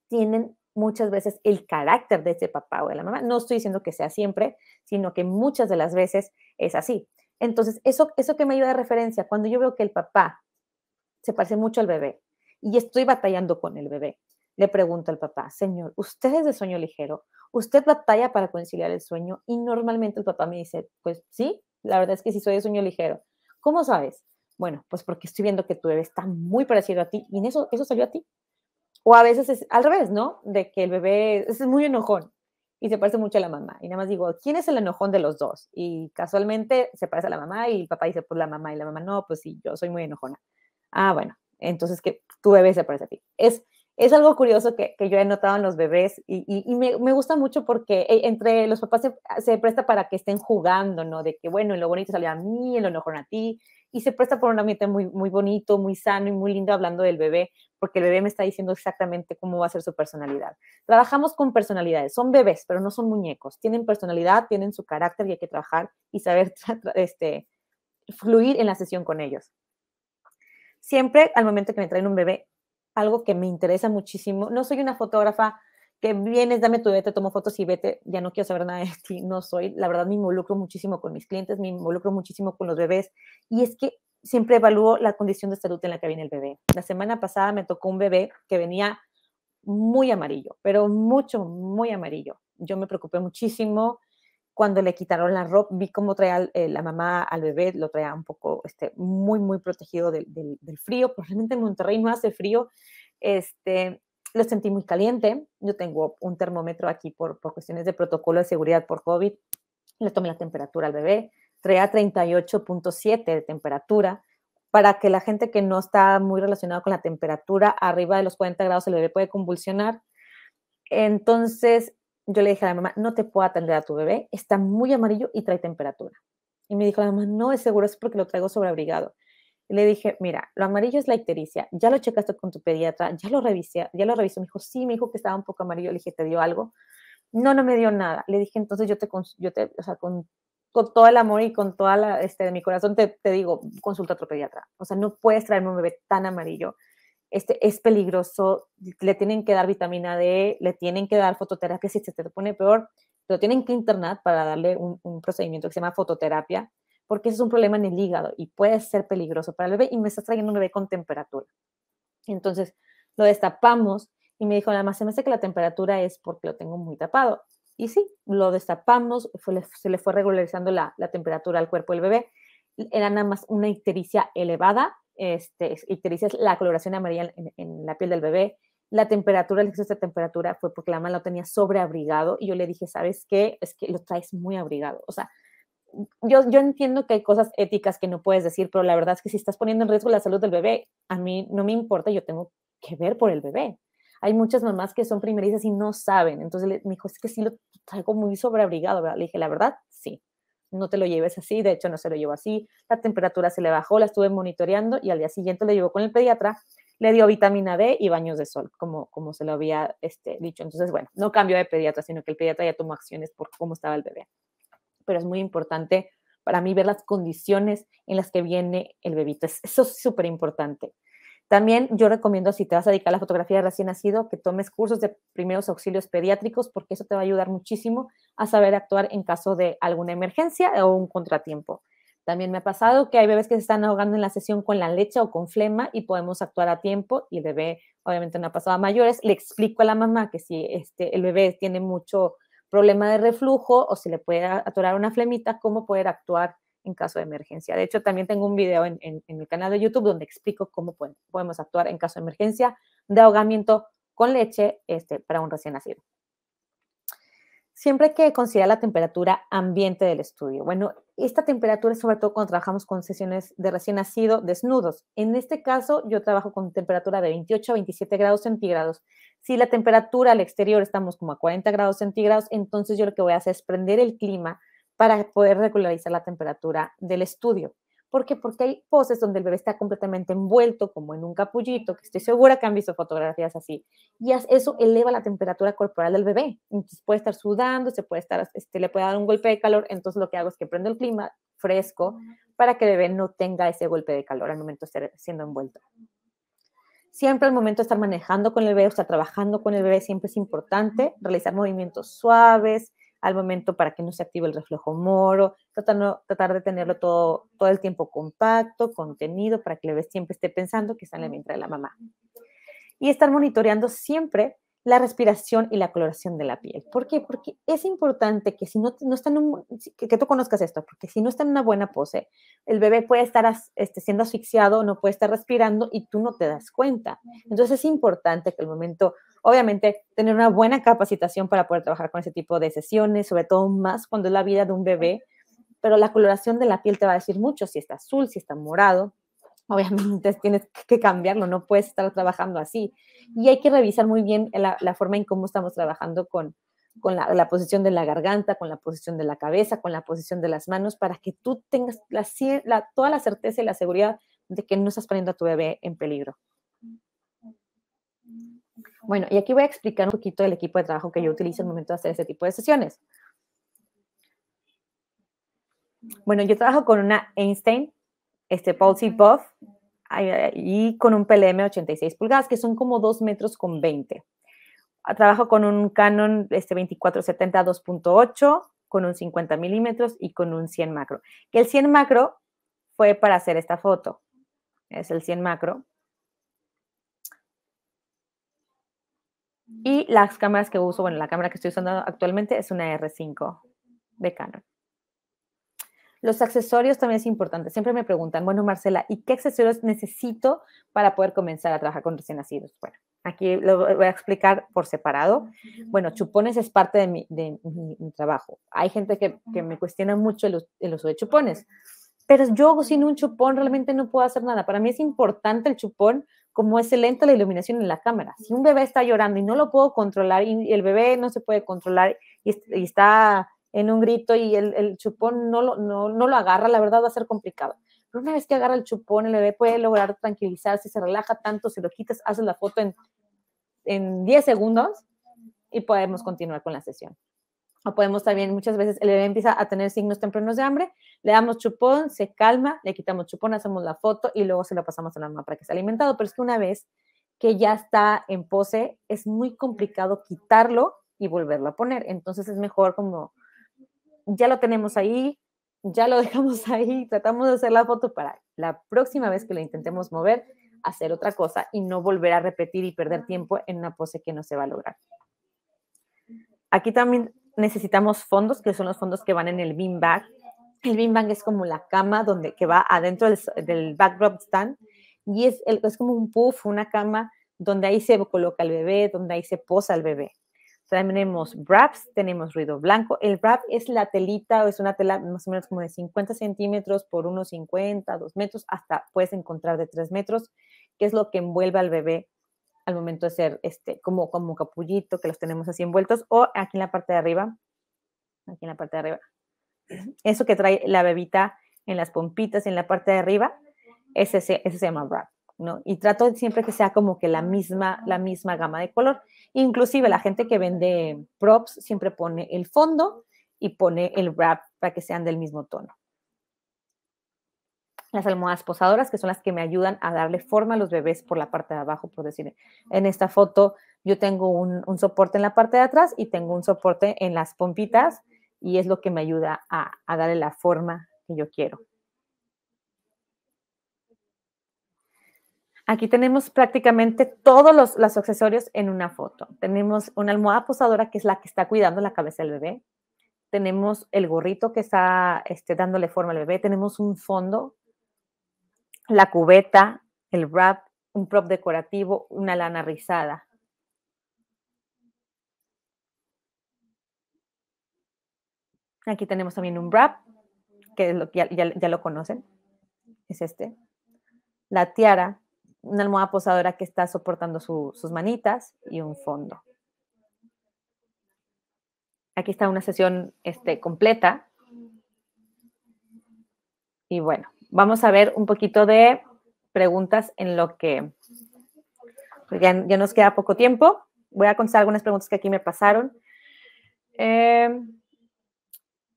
tienen muchas veces el carácter de ese papá o de la mamá. No estoy diciendo que sea siempre, sino que muchas de las veces es así. Entonces, eso, eso que me ayuda de referencia, cuando yo veo que el papá se parece mucho al bebé y estoy batallando con el bebé, le pregunto al papá, señor, ¿usted es de sueño ligero? ¿Usted batalla para conciliar el sueño? Y normalmente el papá me dice, pues sí, la verdad es que sí soy de sueño ligero. ¿Cómo sabes? Bueno, pues porque estoy viendo que tu bebé está muy parecido a ti y en eso, eso salió a ti. O a veces es al revés, ¿no? De que el bebé es muy enojón y se parece mucho a la mamá. Y nada más digo, ¿quién es el enojón de los dos? Y casualmente se parece a la mamá y el papá dice, pues la mamá y la mamá, no, pues sí, yo soy muy enojona. Ah, bueno, entonces que tu bebé se parece a ti. Es, es algo curioso que, yo he notado en los bebés y, me, gusta mucho porque e, entre los papás se, presta para que estén jugando, ¿no? De que, bueno, en lo bonito salió a mí, el enojón a ti, y se presta por un ambiente muy, muy bonito, muy sano y muy lindo hablando del bebé, porque el bebé me está diciendo exactamente cómo va a ser su personalidad. Trabajamos con personalidades, son bebés, pero no son muñecos, tienen personalidad, tienen su carácter y hay que trabajar y saber este, fluir en la sesión con ellos. Siempre al momento que me traen un bebé, algo que me interesa muchísimo, no soy una fotógrafa que vienes, dame tu te tomo fotos y vete, ya no quiero saber nada de ti, no soy, la verdad me involucro muchísimo con mis clientes, me involucro muchísimo con los bebés y es que siempre evalúo la condición de salud en la que viene el bebé. La semana pasada me tocó un bebé que venía muy amarillo, pero mucho, muy amarillo. Yo me preocupé muchísimo cuando le quitaron la ropa, vi cómo traía eh, la mamá al bebé, lo traía un poco este, muy, muy protegido del, del, del frío, probablemente en Monterrey no hace frío, este, lo sentí muy caliente. Yo tengo un termómetro aquí por, cuestiones de protocolo de seguridad por COVID. Le tomé la temperatura al bebé, traía 38.7 de temperatura. Para que la gente que no está muy relacionada con la temperatura, arriba de los 40 grados el bebé puede convulsionar. Entonces yo le dije a la mamá, no te puedo atender a tu bebé, está muy amarillo y trae temperatura. Y me dijo la mamá, no, es seguro, es porque lo traigo sobreabrigado le dije, mira, lo amarillo es la ictericia, ya lo checaste con tu pediatra, ya lo revisé, ya lo revisó Me dijo, sí, me dijo que estaba un poco amarillo. Le dije, ¿te dio algo? No, no me dio nada. Le dije, entonces yo te, yo te o sea, con, todo el amor y con toda la, este, de mi corazón, te, te digo, consulta a otro pediatra. O sea, no puedes traerme un bebé tan amarillo. Este, es peligroso, le tienen que dar vitamina D, le tienen que dar fototerapia si se te pone peor, lo tienen que internar para darle un, un procedimiento que se llama fototerapia, porque ese es un problema en el hígado y puede ser peligroso para el bebé y me estás trayendo un bebé con temperatura. Entonces lo destapamos y me dijo, nada más se me hace que la temperatura es porque lo tengo muy tapado. Y sí, lo destapamos, se le fue regularizando la, temperatura al cuerpo del bebé. Era nada más una ictericia elevada. Este, ictericia es la coloración amarilla en, la piel del bebé la temperatura, el exceso de temperatura fue porque la mamá lo tenía sobreabrigado y yo le dije, ¿sabes qué? Es que lo traes muy abrigado. O sea, yo, yo entiendo que hay cosas éticas que no puedes decir, pero la verdad es que si estás poniendo en riesgo la salud del bebé, a mí no me importa, yo tengo que ver por el bebé. Hay muchas mamás que son primerizas y no saben. Entonces le, me dijo, es que sí lo traigo muy sobreabrigado, Le dije, la verdad, sí, no te lo lleves así. De hecho, no se lo llevo así. La temperatura se le bajó, la estuve monitoreando y al día siguiente lo llevó con el pediatra. Le dio vitamina D y baños de sol, como, como se lo había este, dicho. Entonces, bueno, no cambió de pediatra, sino que el pediatra ya tomó acciones por cómo estaba el bebé pero es muy importante para mí ver las condiciones en las que viene el bebito. Eso es súper importante. También yo recomiendo, si te vas a dedicar a la fotografía de recién nacido, que tomes cursos de primeros auxilios pediátricos, porque eso te va a ayudar muchísimo a saber actuar en caso de alguna emergencia o un contratiempo. También me ha pasado que hay bebés que se están ahogando en la sesión con la leche o con flema y podemos actuar a tiempo y el bebé obviamente no ha pasado a mayores. Le explico a la mamá que si este, el bebé tiene mucho problema de reflujo o si le puede atorar una flemita, cómo poder actuar en caso de emergencia. De hecho, también tengo un video en, en, mi canal de YouTube donde explico cómo podemos actuar en caso de emergencia de ahogamiento con leche este, para un recién nacido. Siempre hay que considerar la temperatura ambiente del estudio. Bueno, esta temperatura es sobre todo cuando trabajamos con sesiones de recién nacido desnudos. En este caso, yo trabajo con temperatura de 28 a 27 grados centígrados si la temperatura al exterior estamos como a 40 grados centígrados, entonces yo lo que voy a hacer es prender el clima para poder regularizar la temperatura del estudio. ¿Por qué? Porque hay poses donde el bebé está completamente envuelto, como en un capullito, que estoy segura que han visto fotografías así. Y eso eleva la temperatura corporal del bebé. Entonces puede estar sudando, se puede estar, este, le puede dar un golpe de calor. Entonces lo que hago es que prendo el clima fresco para que el bebé no tenga ese golpe de calor al momento de estar siendo envuelto. Siempre al momento de estar manejando con el bebé o estar trabajando con el bebé, siempre es importante realizar movimientos suaves al momento para que no se active el reflejo moro, tratar, tratar de tenerlo todo, todo el tiempo compacto, contenido, para que el bebé siempre esté pensando que está en la mente de la mamá. Y estar monitoreando siempre la respiración y la coloración de la piel. ¿Por qué? Porque es importante que si no, no que, tú conozcas esto, porque si no está en una buena pose, el bebé puede estar este, siendo asfixiado, no puede estar respirando y tú no te das cuenta. Entonces es importante que el momento, obviamente, tener una buena capacitación para poder trabajar con ese tipo de sesiones, sobre todo más cuando es la vida de un bebé, pero la coloración de la piel te va a decir mucho si está azul, si está morado, obviamente [LAUGHS] tienes que cambiarlo, no puedes estar trabajando así. Y hay que revisar muy bien la, forma en cómo estamos trabajando con, la, posición de la garganta, con la posición de la cabeza, con la posición de las manos, para que tú tengas la, toda la certeza y la seguridad de que no estás poniendo a tu bebé en peligro. Bueno, y aquí voy a explicar un poquito el equipo de trabajo que yo utilizo en el momento de hacer este tipo de sesiones. Bueno, yo trabajo con una Einstein este y Buff y con un PLM 86 pulgadas, que son como 2 metros con 20. Ah, trabajo con un Canon este 2470 2.8, con un 50 milímetros y con un 100 macro. Que el 100 macro fue para hacer esta foto. Es el 100 macro. Y las cámaras que uso, bueno, la cámara que estoy usando actualmente es una R5 de Canon. Los accesorios también es importante. Siempre me preguntan, bueno, Marcela, ¿y qué accesorios necesito para poder comenzar a trabajar con recién nacidos? Bueno, aquí lo voy a explicar por separado. Bueno, chupones es parte de mi, trabajo. Hay gente que, me cuestiona mucho el, uso de chupones, pero yo sin un chupón realmente no puedo hacer nada. Para mí es importante el chupón como es lenta la iluminación en la cámara. Si un bebé está llorando y no lo puedo controlar y el bebé no se puede controlar y está en un grito y el, el chupón no lo, no, no lo agarra, la verdad va a ser complicado. Pero una vez que agarra el chupón, el bebé puede lograr tranquilizarse, se relaja tanto, si lo quitas, haces la foto en, en 10 segundos y podemos continuar con la sesión. O podemos también, muchas veces el bebé empieza a tener signos tempranos de hambre, le damos chupón, se calma, le quitamos chupón, hacemos la foto y luego se lo pasamos a la mamá para que esté alimentado. Pero es que una vez que ya está en pose, es muy complicado quitarlo y volverlo a poner. Entonces es mejor como ya lo tenemos ahí, ya lo [LAUGHS] dejamos ahí, tratamos de hacer la foto para la próxima vez que lo intentemos mover, hacer otra cosa y no volver a repetir y perder tiempo en una pose que no se va a lograr. Aquí también necesitamos fondos, que son los fondos que van en el bean bag. El bean es como la cama donde, que va adentro del, backdrop stand y es, es como un puff, una cama donde ahí se coloca el bebé, donde ahí se posa el bebé tenemos wraps, tenemos ruido blanco. El wrap es la telita o es una tela más o menos como de 50 centímetros por unos 50, 2 metros, hasta puedes encontrar de 3 metros, que es lo que envuelve al bebé al momento de hacer este, como, como un capullito, que los tenemos así envueltos, o aquí en la parte de arriba, aquí en la parte de arriba. Eso que trae la bebita en las pompitas, en la parte de arriba, ese, ese se llama wrap. Y trato siempre que sea como que la misma, la misma gama de color. Inclusive la gente que vende props siempre pone el fondo y pone el wrap para que sean del mismo tono. Las almohadas posadoras, que son las que me ayudan a darle forma a los bebés por la parte de abajo, por decir, en esta foto yo tengo un, soporte en la parte de atrás y tengo un soporte en las pompitas y es lo que me ayuda a darle la forma que yo quiero. Aquí tenemos prácticamente todos los, accesorios en una foto. Tenemos una almohada posadora que es la que está cuidando la cabeza del bebé. Tenemos el gorrito que está este, dándole forma al bebé. Tenemos un fondo, la cubeta, el wrap, un prop decorativo, una lana rizada. Aquí tenemos también un wrap, que, lo, ya, ya lo conocen. Es este. La tiara, una almohada posadora que está soportando sus manitas y un fondo. Aquí está una sesión este, completa. Y bueno, vamos a ver un poquito de preguntas en lo que ya, nos queda poco tiempo. Voy a contestar algunas preguntas que aquí me pasaron. Eh,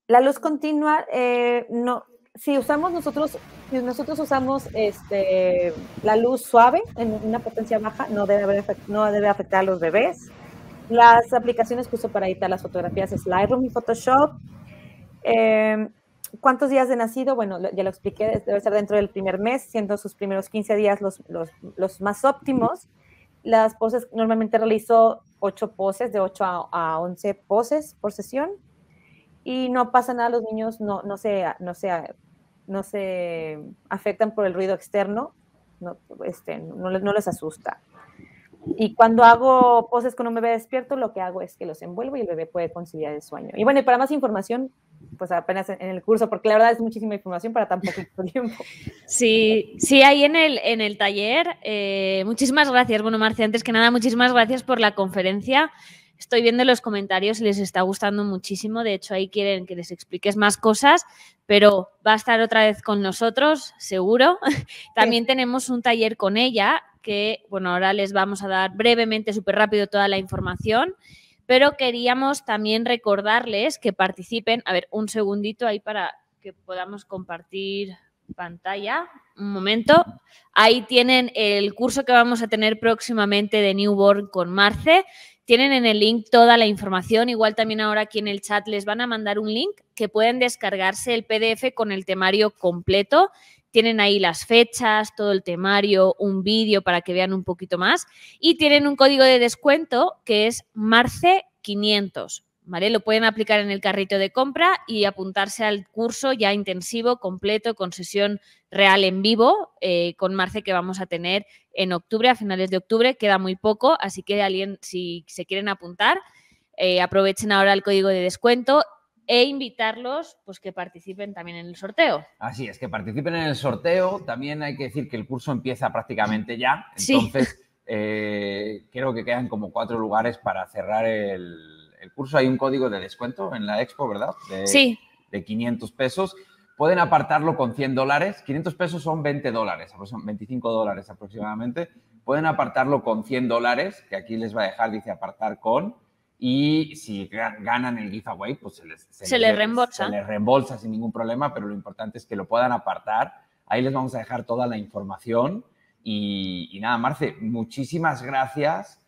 la luz continua eh, no, si usamos nosotros, si nosotros usamos este, la luz suave en una potencia baja, no debe, afectar a los bebés. Las aplicaciones que uso para editar las fotografías es Lightroom y Photoshop. Em, ¿Cuántos días de nacido? Bueno, ya lo expliqué, debe ser dentro del primer mes, siendo sus primeros 15 días los, más óptimos. Las poses, normalmente realizo 8 poses, de 8 a, a 11 poses por sesión y no pasa nada, los niños no, no, se, no, no se afectan por el ruido externo, no, este, no, no les asusta. Y cuando hago poses con un bebé despierto, lo que hago es que los envuelvo y el bebé puede conciliar el sueño. Y bueno, y para más información, pues apenas en el curso, porque la verdad es muchísima información para tan poquito [LAUGHS] tiempo. Sí, sí, ahí en el, en el taller. Eh, muchísimas gracias. Bueno, Marcia, antes que nada, muchísimas gracias por la conferencia. Estoy viendo los comentarios y les está gustando muchísimo. De hecho, ahí quieren que les expliques más cosas, pero va a estar otra vez con nosotros, seguro. [LAUGHS] También tenemos un taller con ella que, bueno, ahora les vamos a dar brevemente, súper rápido, toda la información. Pero queríamos también recordarles que participen. A ver, un segundito ahí para que podamos compartir pantalla. Un momento. Ahí tienen el curso que vamos a tener próximamente de Newborn con Marce. Tienen en el link toda la información, igual también ahora aquí en el chat les van a mandar un link que pueden descargarse el PDF con el temario completo. Tienen ahí las fechas, todo el temario, un vídeo para que vean un poquito más y tienen un código de descuento que es Marce500, lo pueden aplicar en el carrito de compra y apuntarse al curso ya intensivo, completo, con sesión real en vivo eh, con Marce que vamos a tener en octubre, a finales de octubre. Queda muy poco, así que alguien, si se quieren apuntar, eh, aprovechen ahora el código de descuento e invitarlos pues que participen también en el sorteo. Así es, que participen en el sorteo. También hay que decir que el curso empieza prácticamente ya, entonces eh, creo que quedan como cuatro lugares para cerrar el el curso hay un código de descuento en la expo, ¿verdad? sí. De 500 pesos. Pueden apartarlo con 100 dólares. 500 pesos son 20 dólares, 25 dólares aproximadamente. Pueden apartarlo con 100 dólares, que aquí les va a dejar, dice, apartar con. Y si ganan el giveaway, pues se les, se, reembolsa. Se les reembolsa sin ningún problema, pero lo importante es que lo puedan apartar. Ahí les vamos a dejar toda la información. Y, y nada, Marce, muchísimas gracias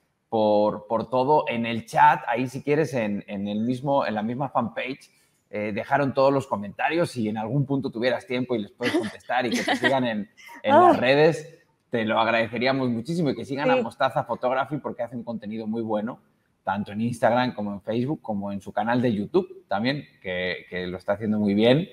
por, todo en el chat. Ahí si quieres, en, en el mismo, en la misma fanpage, eh, dejaron todos los comentarios y en algún punto tuvieras tiempo y les puedes contestar y que te sigan en, en [LAUGHS] ah. las redes. Te lo agradeceríamos muchísimo y que sigan a Mostaza Photography porque hacen contenido muy bueno tanto en Instagram como en Facebook, como en su canal de YouTube también, que, que lo está haciendo muy bien.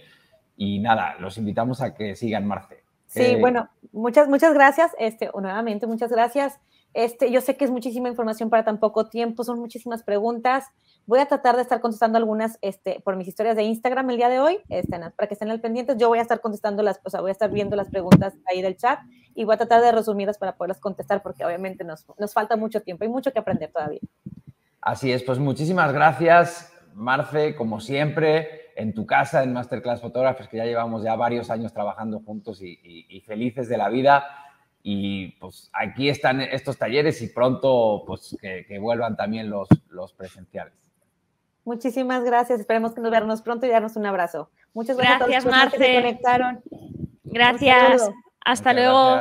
Y nada, los invitamos a que sigan Marce. Sí, bueno, muchas, muchas gracias. Este, nuevamente, muchas gracias. Este, yo sé que es muchísima información para tan poco tiempo, son muchísimas preguntas. Voy a tratar de estar contestando algunas este, por mis historias de Instagram el día de hoy, este, para que estén al pendiente. Yo voy a estar contestando las, o voy a estar viendo las preguntas ahí del chat y voy a tratar de resumirlas para poderlas contestar porque obviamente nos, falta mucho tiempo, y mucho que aprender todavía. Así es, pues muchísimas gracias, Marce, como siempre, en tu casa, en Masterclass Fotógrafos, que ya llevamos ya varios años trabajando juntos y felices de la vida. Y pues aquí están estos talleres y pronto pues que, vuelvan también los, los presenciales. Muchísimas gracias. Esperemos que nos veamos pronto y darnos un abrazo. Muchas gracias, gracias a todos se conectaron. Gracias. Hasta luego.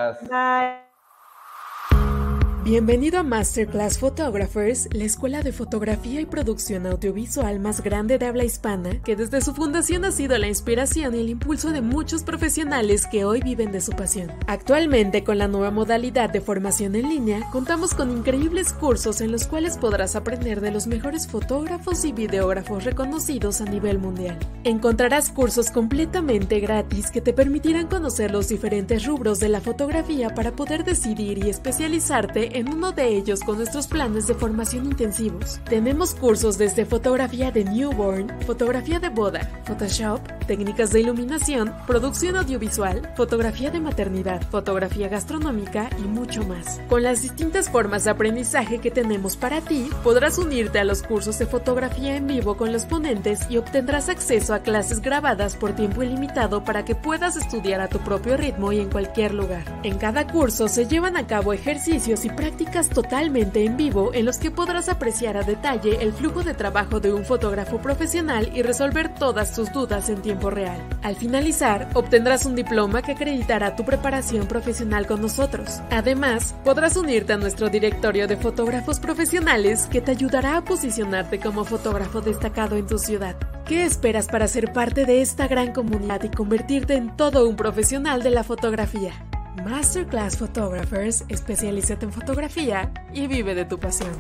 Bienvenido a Masterclass Photographers, la escuela de fotografía y producción audiovisual más grande de habla hispana, que desde su fundación ha sido la inspiración y el impulso de muchos profesionales que hoy viven de su pasión. Actualmente, con la nueva modalidad de formación en línea, contamos con increíbles cursos en los cuales podrás aprender de los mejores fotógrafos y videógrafos reconocidos a nivel mundial. Encontrarás cursos completamente gratis que te permitirán conocer los diferentes rubros de la fotografía para poder decidir y especializarte en uno de ellos con nuestros planes de formación intensivos. Tenemos cursos desde fotografía de newborn, fotografía de boda, Photoshop, técnicas de iluminación, producción audiovisual, fotografía de maternidad, fotografía gastronómica y mucho más. Con las distintas formas de aprendizaje que tenemos para ti, podrás unirte a los cursos de fotografía en vivo con los ponentes y obtendrás acceso a clases grabadas por tiempo ilimitado para que puedas estudiar a tu propio ritmo y en cualquier lugar. En cada curso se llevan a cabo ejercicios y prácticas totalmente en vivo en los que podrás apreciar a detalle el flujo de trabajo de un fotógrafo profesional y resolver todas tus dudas en tiempo real. Al finalizar, obtendrás un diploma que acreditará tu preparación profesional con nosotros. Además, podrás unirte a nuestro directorio de fotógrafos profesionales que te ayudará a posicionarte como fotógrafo destacado en tu ciudad. ¿Qué esperas para ser parte de esta gran comunidad y convertirte en todo un profesional de la fotografía? Masterclass Photographers, especialízate en fotografía y vive de tu pasión.